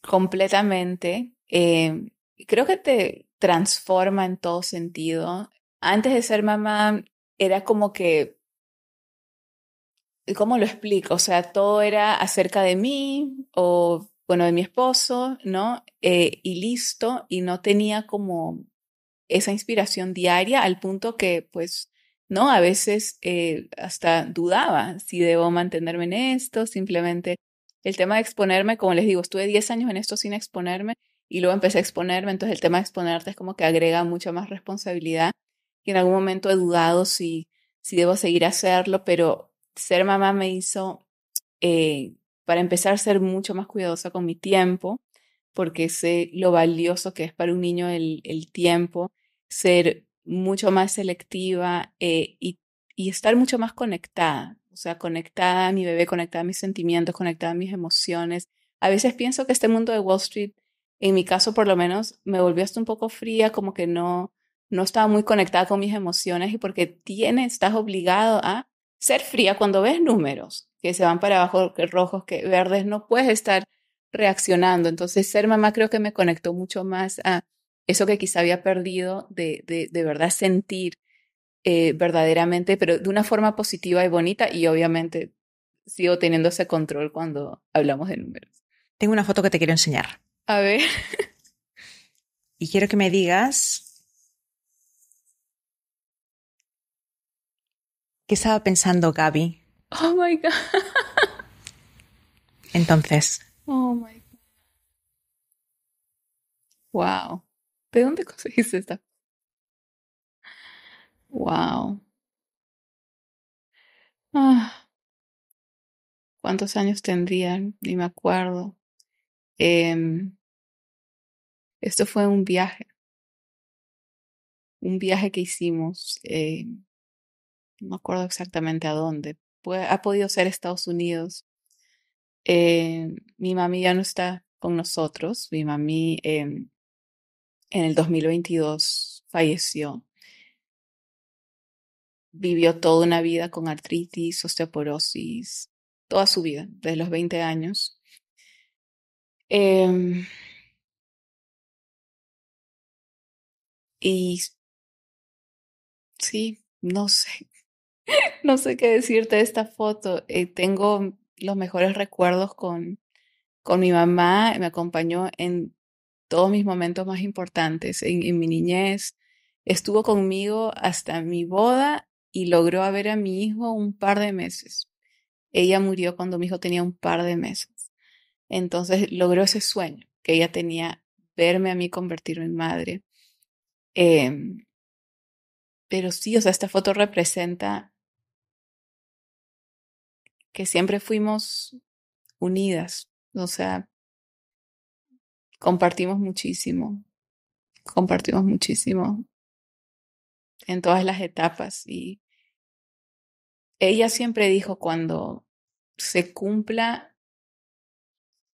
Completamente. Eh, creo que te, transforma en todo sentido. Antes de ser mamá, era como que, ¿cómo lo explico? O sea, todo era acerca de mí o, bueno, de mi esposo, ¿no? Eh, y listo, y no tenía como esa inspiración diaria al punto que, pues, ¿no? A veces eh, hasta dudaba si debo mantenerme en esto, simplemente el tema de exponerme, como les digo, estuve 10 años en esto sin exponerme y luego empecé a exponerme, entonces el tema de exponerte es como que agrega mucha más responsabilidad y en algún momento he dudado si, si debo seguir hacerlo, pero ser mamá me hizo, eh, para empezar, ser mucho más cuidadosa con mi tiempo, porque sé lo valioso que es para un niño el, tiempo, ser mucho más selectiva eh, y, y estar mucho más conectada, o sea, conectada a mi bebé, conectada a mis sentimientos, conectada a mis emociones. A veces pienso que este mundo de Wall Street en mi caso por lo menos, me volvió hasta un poco fría, como que no, no estaba muy conectada con mis emociones y porque tienes, estás obligado a ser fría cuando ves números que se van para abajo, que rojos, que verdes, no puedes estar reaccionando. Entonces, ser mamá creo que me conectó mucho más a eso que quizá había perdido de, de, verdad sentir eh, verdaderamente, pero de una forma positiva y bonita y obviamente sigo teniendo ese control cuando
hablamos de números. Tengo una foto que te quiero enseñar. A ver. Y quiero que me digas qué estaba pensando Gaby. Oh my god. Entonces.
Oh my god. Wow. ¿De dónde conseguiste esta? Wow. Ah. ¿Cuántos años tendrían? Ni me acuerdo. Em, esto fue un viaje, un viaje que hicimos, eh, no acuerdo exactamente
a dónde, ha podido ser Estados Unidos. Eh, mi mami ya no está con nosotros, mi mami em, en el 2022 falleció. Vivió toda una vida con
artritis, osteoporosis, toda su vida, desde los 20 años Em, y sí, no sé, no sé
qué decirte de esta foto. Eh, tengo los mejores recuerdos con, con mi mamá, me acompañó en todos mis momentos más importantes, en, en mi niñez. Estuvo conmigo hasta mi boda y logró ver a mi hijo un par de meses. Ella murió cuando mi hijo tenía un par de meses. Entonces logró ese sueño que ella tenía, verme a mí convertirme en madre.
Em, pero sí, o sea, esta foto representa que siempre fuimos unidas, o sea, compartimos muchísimo, compartimos muchísimo en todas las etapas y ella siempre dijo cuando se cumpla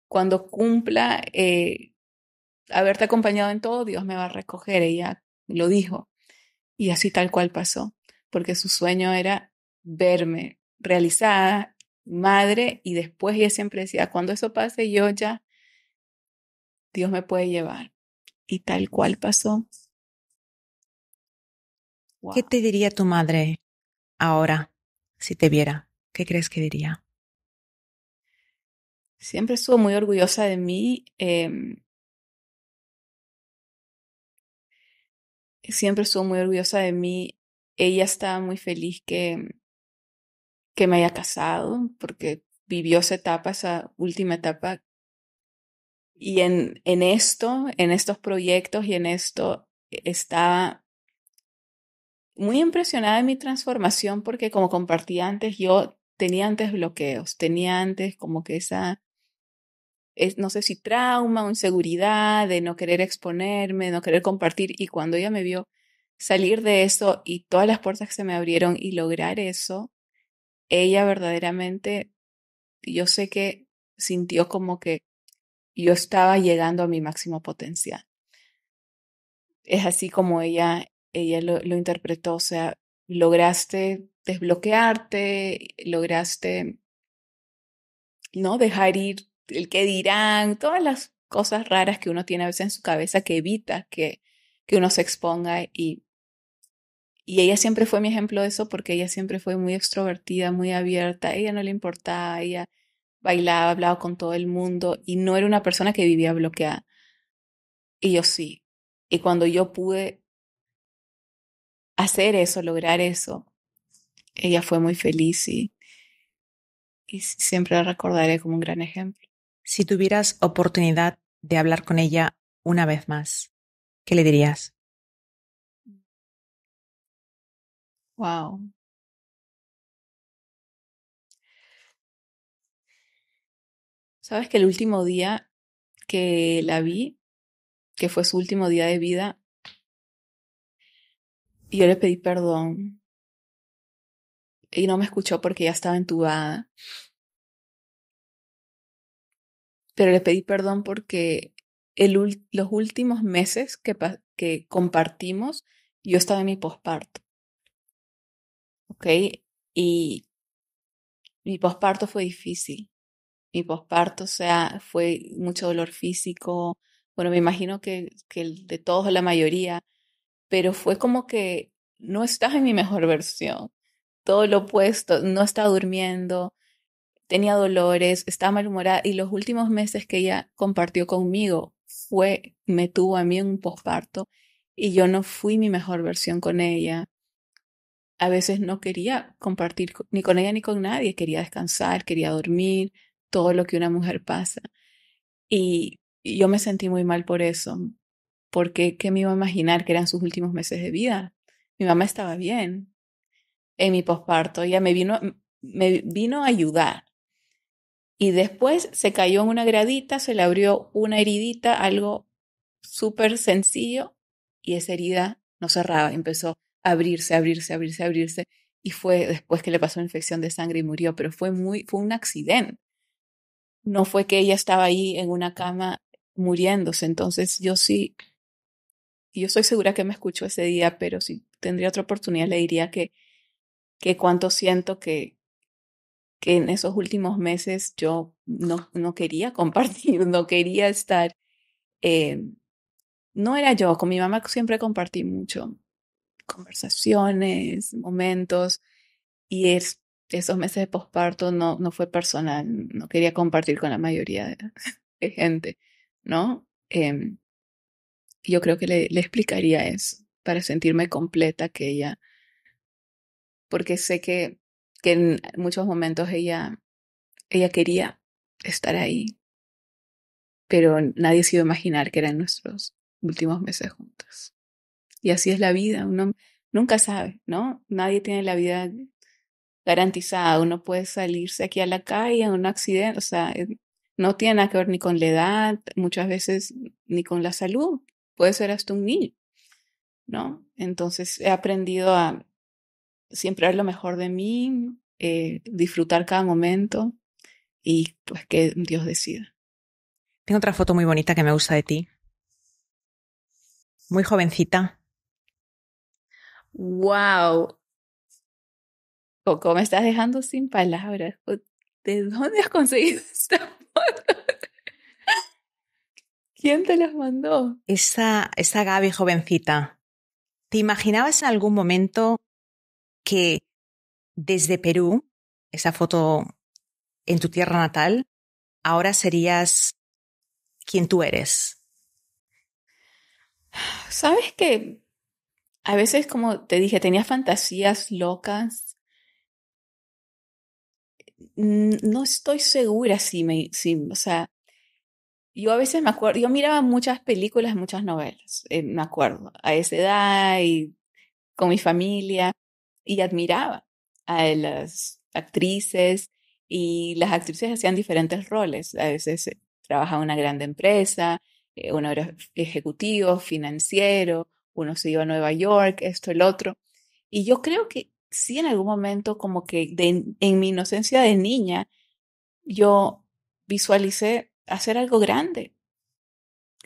cuando cumpla eh, haberte acompañado en todo, Dios me va a recoger. Ella lo dijo. Y así tal cual pasó, porque su sueño era verme realizada, madre, y después ella siempre decía, cuando eso pase, yo
ya, Dios me puede llevar. Y tal cual pasó. ¿Qué te diría tu madre ahora si te viera? ¿Qué crees que diría? siempre estuvo muy orgullosa de mí. Eh, siempre estuvo muy orgullosa de mí. Ella estaba muy feliz que,
que me haya casado, porque vivió esa etapa, esa última etapa. Y en, en esto, en estos proyectos y en esto, e, estaba muy impresionada de mi transformación porque como compartí antes, yo tenía antes bloqueos, tenía antes como que esa no sé si trauma o inseguridad de no querer exponerme, no querer compartir. Y cuando ella me vio salir de eso y todas las puertas que se me abrieron y lograr eso, ella verdaderamente, yo sé que sintió como que yo estaba llegando a mi máximo potencial. Es así como ella, ella lo, lo interpretó, o sea, lograste desbloquearte, lograste no dejar ir el que dirán, todas las cosas raras que uno tiene a veces en su cabeza que evita que, uno se exponga y, y ella siempre fue mi ejemplo de eso porque ella siempre fue muy extrovertida, muy abierta, a ella no le importaba, ella bailaba, hablaba con todo el mundo y no era una persona que vivía bloqueada. Y yo sí. Y cuando yo pude hacer eso, lograr eso, ella fue muy
feliz y, y siempre la recordaré como un gran ejemplo si tuvieras oportunidad de hablar con ella una vez más, ¿qué le dirías?
Wow. Sabes que el último día que la vi, que fue su último día de vida, yo le pedí perdón y no me escuchó porque ya estaba entubada pero
le pedí perdón porque los últimos meses que, compartimos,
yo estaba en mi posparto. ¿Ok? Y mi posparto fue difícil. Mi posparto, o sea, fue
mucho dolor físico. Bueno, me imagino que, el de todos, la mayoría, pero fue como que no estás en mi mejor versión. Todo lo opuesto, no estaba durmiendo, tenía dolores, estaba malhumorada y los últimos meses que ella compartió conmigo fue, me tuvo a mí en un posparto y yo no fui mi mejor versión con ella. A veces no quería compartir ni con ella ni con nadie, quería descansar, quería dormir, todo lo que una mujer pasa. Y yo me sentí muy mal por eso, porque ¿qué me iba a imaginar que eran sus últimos meses de vida? Mi mamá estaba bien en mi posparto, ella me vino, me vino a ayudar, y después se cayó en una gradita, se le abrió una heridita, algo súper sencillo, y esa herida no cerraba, empezó a abrirse, abrirse, abrirse, abrirse, y fue después que le pasó una infección de sangre y murió, pero fue, muy, fue un accidente. No fue que ella estaba ahí en una cama muriéndose, entonces yo sí, yo estoy segura que me escuchó ese día, pero si tendría otra oportunidad le diría que, que cuánto siento que, que en esos últimos meses yo no, no quería compartir, no quería estar. Eh, no era yo, con mi mamá siempre compartí mucho, conversaciones, momentos, y es, esos meses de posparto no, no fue personal, no quería compartir con la mayoría de, de gente, ¿no? Eh, yo creo que le, le explicaría eso para sentirme completa que ella, porque sé que que en muchos momentos ella, ella quería estar ahí, pero nadie se iba a imaginar que eran nuestros últimos meses juntos. Y así es la vida, uno nunca sabe, ¿no? Nadie tiene la vida garantizada, uno puede salirse aquí a la calle en un accidente, o sea, eh, no tiene nada que ver ni con la edad, muchas veces ni con la salud, puede ser hasta un niño, ¿no? Entonces he aprendido a, siempre ver lo mejor de mí, eh, disfrutar cada momento y pues que Dios decida.
Tengo otra foto muy bonita que me gusta de ti. Muy jovencita.
¡Wow! Coco, me estás
dejando sin palabras. ¿De dónde has conseguido esta foto?
¿Quién te las mandó? Esa, esa Gaby jovencita. ¿Te imaginabas en algún momento que desde Perú, esa foto en tu tierra natal, ahora serías quien tú eres? Sabes que
a veces, como te dije, tenía fantasías locas. No estoy segura si me, o sea, yo a veces me acuerdo, yo miraba muchas películas, muchas novelas, eh, me acuerdo, a esa edad y con mi familia y admiraba a las actrices y las actrices hacían diferentes roles. A veces eh, trabajaba en una gran empresa, eh, uno era ejecutivo, financiero, uno se iba a Nueva York, esto, el otro. Y yo creo que sí en algún momento como que en mi inocencia de niña yo visualicé hacer algo grande,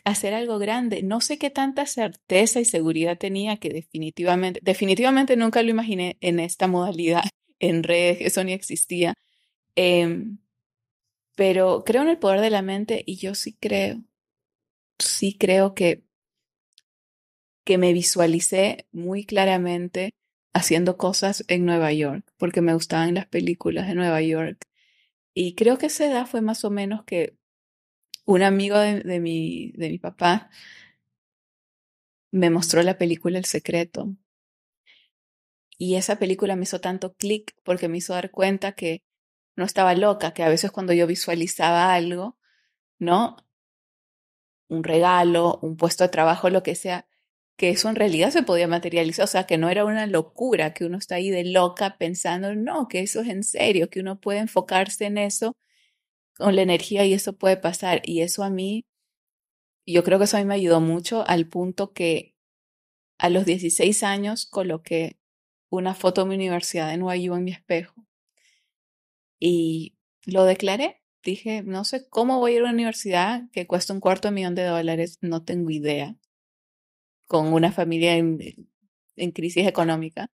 hacer algo grande. No sé qué tanta certeza y seguridad tenía que definitivamente, definitivamente nunca lo imaginé en esta modalidad, en redes, eso ni existía. Em, pero creo en el poder de la mente y yo sí creo, sí creo que, que me visualicé muy claramente haciendo cosas en Nueva York, porque me gustaban las películas de Nueva York. Y creo que esa edad fue más o menos que un amigo de, mi, de mi papá me mostró la película El Secreto. Y esa película me hizo tanto clic porque me hizo dar cuenta que no estaba loca, que a veces cuando yo visualizaba algo, ¿no? Un regalo, un puesto de trabajo, lo que sea, que eso en realidad se podía materializar, o sea, que no era una locura, que uno está ahí de loca pensando, no, que eso es en serio, que uno puede enfocarse en eso con la energía y eso puede pasar. Y eso a mí, yo creo que eso a mí me ayudó mucho al punto que a los 16 años coloqué una foto de mi universidad en NYU en mi espejo y lo declaré. Dije, no sé cómo voy a ir a una universidad que cuesta un cuarto de millón de dólares, no tengo idea, con una familia en crisis económica.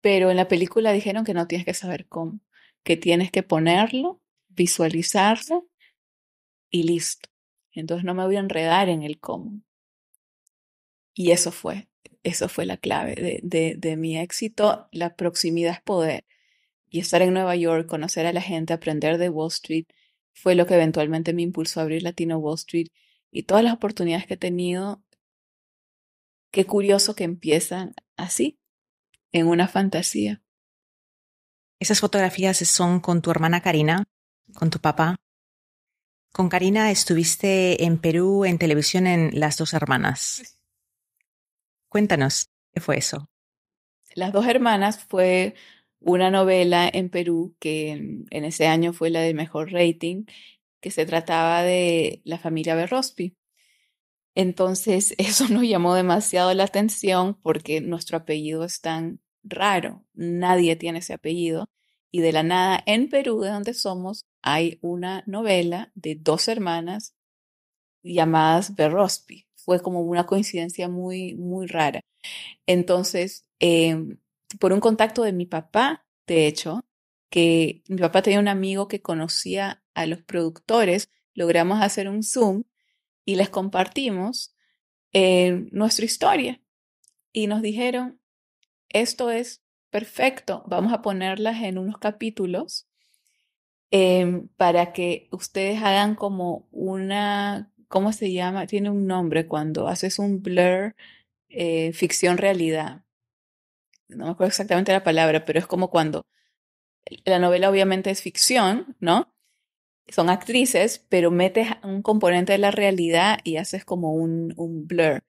Pero en la película dijeron que no tienes que saber cómo que tienes que ponerlo, visualizarlo y listo. Entonces no me voy a enredar en el cómo. Y eso fue, eso fue la clave de, de mi éxito. La proximidad es poder. Y estar en Nueva York, conocer a la gente, aprender de Wall Street, fue lo que eventualmente me impulsó a abrir Latino Wall Street. Y todas las oportunidades que he tenido,
qué curioso que empiezan así, en una fantasía. Esas fotografías son con tu hermana Karina, con tu papá. Con Karina estuviste en Perú en televisión en Las dos hermanas. Cuéntanos, ¿qué fue eso?
Las dos hermanas fue una novela en Perú que en, ese año fue la de mejor rating, que se trataba de la familia Berrospi. Entonces, eso nos llamó demasiado la atención porque nuestro apellido es tan raro, nadie tiene ese apellido. Y de la nada, en Perú, de donde somos, hay una novela de dos hermanas llamadas Berrospi. Fue como una coincidencia muy, muy rara. Entonces, em, por un contacto de mi papá, de hecho, que mi papá tenía un amigo que conocía a los productores, logramos hacer un Zoom y les compartimos eh, nuestra historia. Y nos dijeron, esto es perfecto, vamos a ponerlas en unos capítulos em, para que ustedes hagan como una, ¿cómo se llama? Tiene un nombre cuando haces un blur eh, ficción-realidad. No me acuerdo exactamente la palabra, pero es como cuando la novela obviamente es ficción, ¿no? Son actrices, pero metes un componente de la realidad y haces como un, blur.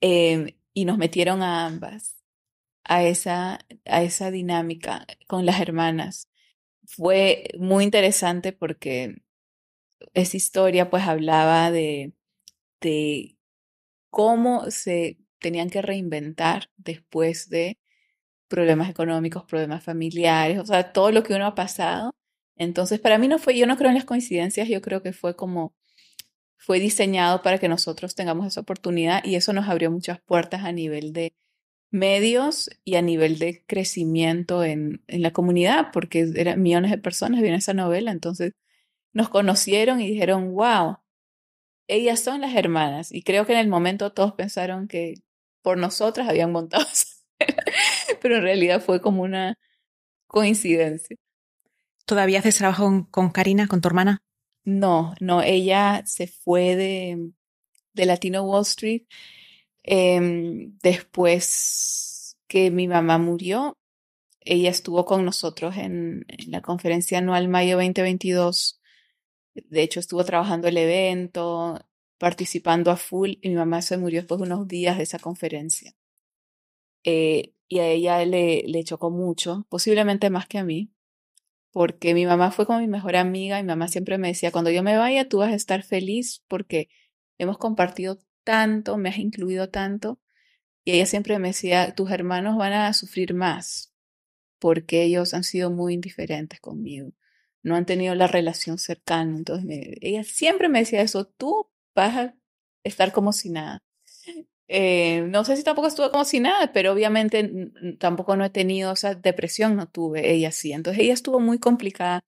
Em, y nos metieron a ambas a esa, a esa dinámica con las hermanas. Fue muy interesante porque esa historia pues hablaba de, de cómo se tenían que reinventar después de problemas económicos, problemas familiares, o sea, todo lo que uno ha pasado. Entonces, para mí no fue, yo no creo en las coincidencias, yo creo que fue como, fue diseñado para que nosotros tengamos esa oportunidad y eso nos abrió muchas puertas a nivel de medios y a nivel de crecimiento en, en la comunidad, porque eran millones de personas viendo esa novela, entonces nos conocieron y dijeron, wow, ellas son las hermanas. Y creo que en el momento todos pensaron que por nosotras habían montado pero en realidad fue como una coincidencia.
¿Todavía haces trabajo con, con, Karina, con tu hermana? No,
no, ella se fue de, de Latino Wall Street Em, después que mi mamá murió, ella estuvo con nosotros en, la conferencia anual mayo 2022. De hecho, estuvo trabajando el evento, participando a full, y mi mamá se murió después de unos días de esa conferencia. Eh, y a ella le, le chocó mucho, posiblemente más que a mí, porque mi mamá fue como mi mejor amiga, mi mamá siempre me decía, cuando yo me vaya, tú vas a estar feliz porque hemos compartido tanto, me has incluido tanto. Y ella siempre me decía, tus hermanos van a sufrir más porque ellos han sido muy indiferentes conmigo, no han tenido la relación cercana. Entonces, ella siempre me decía eso, tú vas a estar como si nada. Eh, no sé si tampoco estuve como si nada, pero obviamente tampoco no he tenido, esa depresión no tuve, ella sí. Entonces ella estuvo muy complicada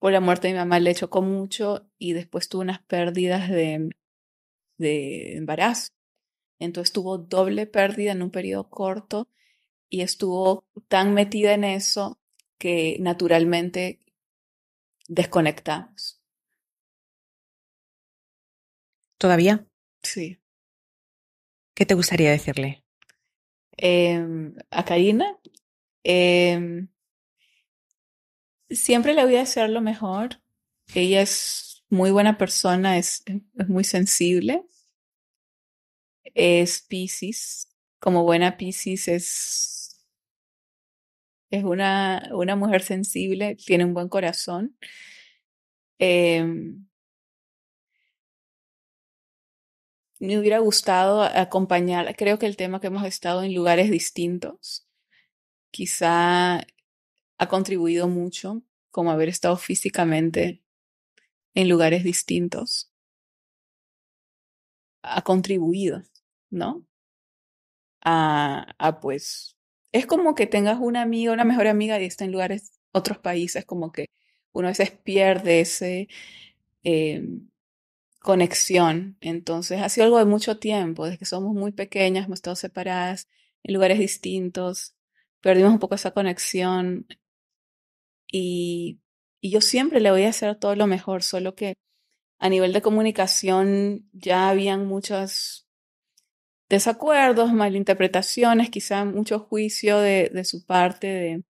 por la muerte de mi mamá, le chocó mucho y después tuvo unas pérdidas de de embarazo. Entonces tuvo doble pérdida en un periodo corto y estuvo tan metida en eso
que naturalmente desconectamos. ¿Todavía? Sí. ¿Qué te
gustaría decirle?
Em, a Karina, em,
siempre le voy a hacer lo mejor. Ella es muy buena persona, es, eh, es muy sensible. Es Pisces. Como buena Pisces es, es una,
una mujer sensible, tiene un buen corazón. Em, me hubiera gustado acompañar,
creo que el tema que hemos estado en lugares distintos quizá
ha contribuido mucho como haber estado físicamente en lugares distintos ha contribuido, ¿no? A, a pues, es como que tengas una amiga, una mejor amiga y
está en lugares, otros países, como que uno a veces pierde ese... Em, conexión. Entonces, ha sido algo de mucho tiempo, desde que somos muy pequeñas, hemos estado separadas en lugares distintos, perdimos un poco esa conexión y y yo siempre le voy a hacer todo lo mejor, solo que a nivel de comunicación ya habían muchos desacuerdos, malinterpretaciones, quizá mucho juicio de, de su parte de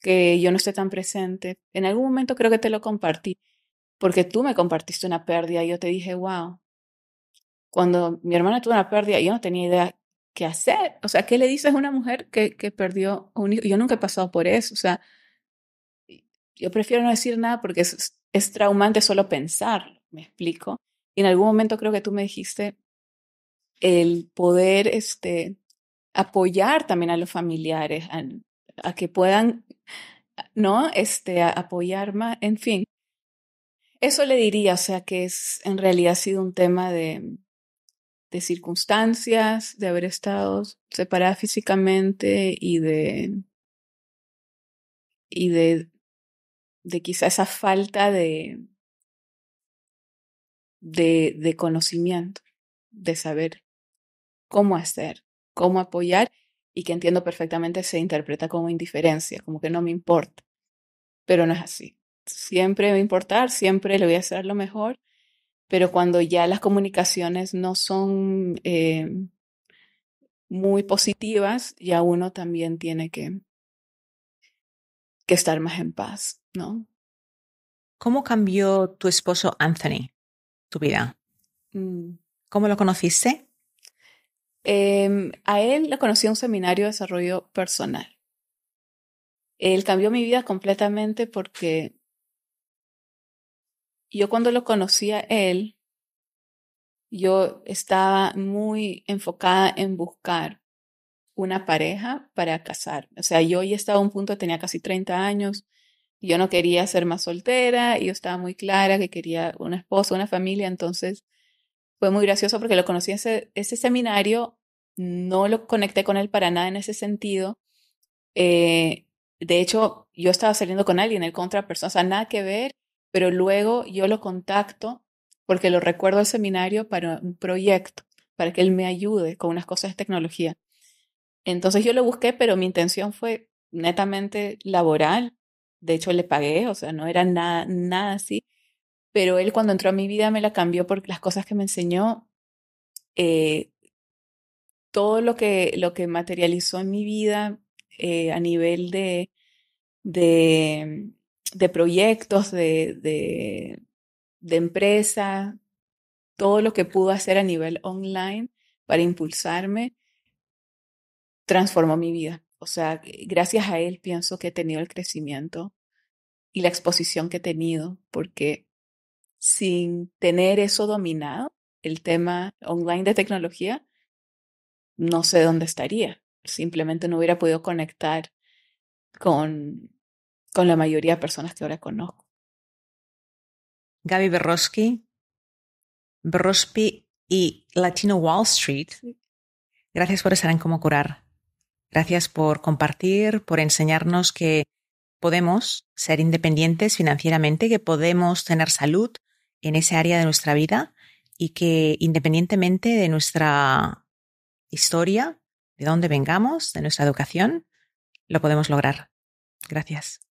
que yo no esté tan presente. En algún momento creo que te lo compartí, porque tú me compartiste una pérdida y yo te dije, wow, cuando mi hermana tuvo una pérdida, yo no tenía idea qué hacer. O sea, ¿qué le dices a una mujer que, que perdió un hijo? Yo nunca he pasado por eso. O sea, yo prefiero no decir nada porque es, traumante solo pensar, me explico. Y en algún momento creo que tú me dijiste el poder este, apoyar también a los familiares, a, que puedan, ¿no? Este, apoyar más, en fin. Eso le diría, o sea, que es en realidad ha sido un tema de, de circunstancias, de haber estado separada físicamente y de,
y de de quizá esa falta de, de, conocimiento, de saber cómo
hacer, cómo apoyar y que entiendo perfectamente se interpreta como indiferencia, como que no me importa, pero no es así. Siempre me va a importar, siempre le voy a hacer lo mejor, pero cuando ya las comunicaciones no son em, muy positivas, ya uno también tiene que,
que estar más en paz. ¿no? ¿Cómo cambió tu esposo Anthony tu vida? Mm. ¿Cómo lo conociste?
Em, a él lo conocí en un seminario de desarrollo personal. Él cambió mi vida completamente porque yo cuando lo conocí a él, yo estaba muy enfocada en buscar una pareja para casar. O sea, yo ya estaba a un punto, tenía casi 30 años, yo no quería ser más soltera y yo estaba muy clara que quería un esposo una familia, entonces fue muy gracioso porque lo conocí en ese, ese seminario, no lo conecté con él para nada en ese sentido. Eh, de hecho, yo estaba saliendo con alguien, él con otra persona, o sea, nada que ver, pero luego yo lo contacto porque lo recuerdo al seminario para un proyecto, para que él me ayude con unas cosas de tecnología. Entonces yo lo busqué, pero mi intención fue netamente laboral, de hecho le pagué, o sea, no era nada, así, pero él cuando entró a mi vida me la cambió porque las cosas que me enseñó, eh, todo lo que, lo que materializó en mi vida eh, a nivel de, de, proyectos, de empresa, todo lo que pudo hacer a nivel online para impulsarme, transformó mi vida. O sea, gracias a él pienso que he tenido el crecimiento y la exposición que he tenido, porque sin tener eso dominado, el tema online de tecnología, no sé dónde estaría. Simplemente no hubiera podido conectar con,
con la mayoría de personas que ahora conozco. Gaby Berroski,
Berrospi y Latino Wall Street, gracias por estar en Cómo Curar. Gracias por compartir, por enseñarnos que podemos ser independientes financieramente, que podemos tener salud en ese área de nuestra vida y que independientemente de nuestra historia, de dónde vengamos, de nuestra educación, lo podemos lograr.
Gracias.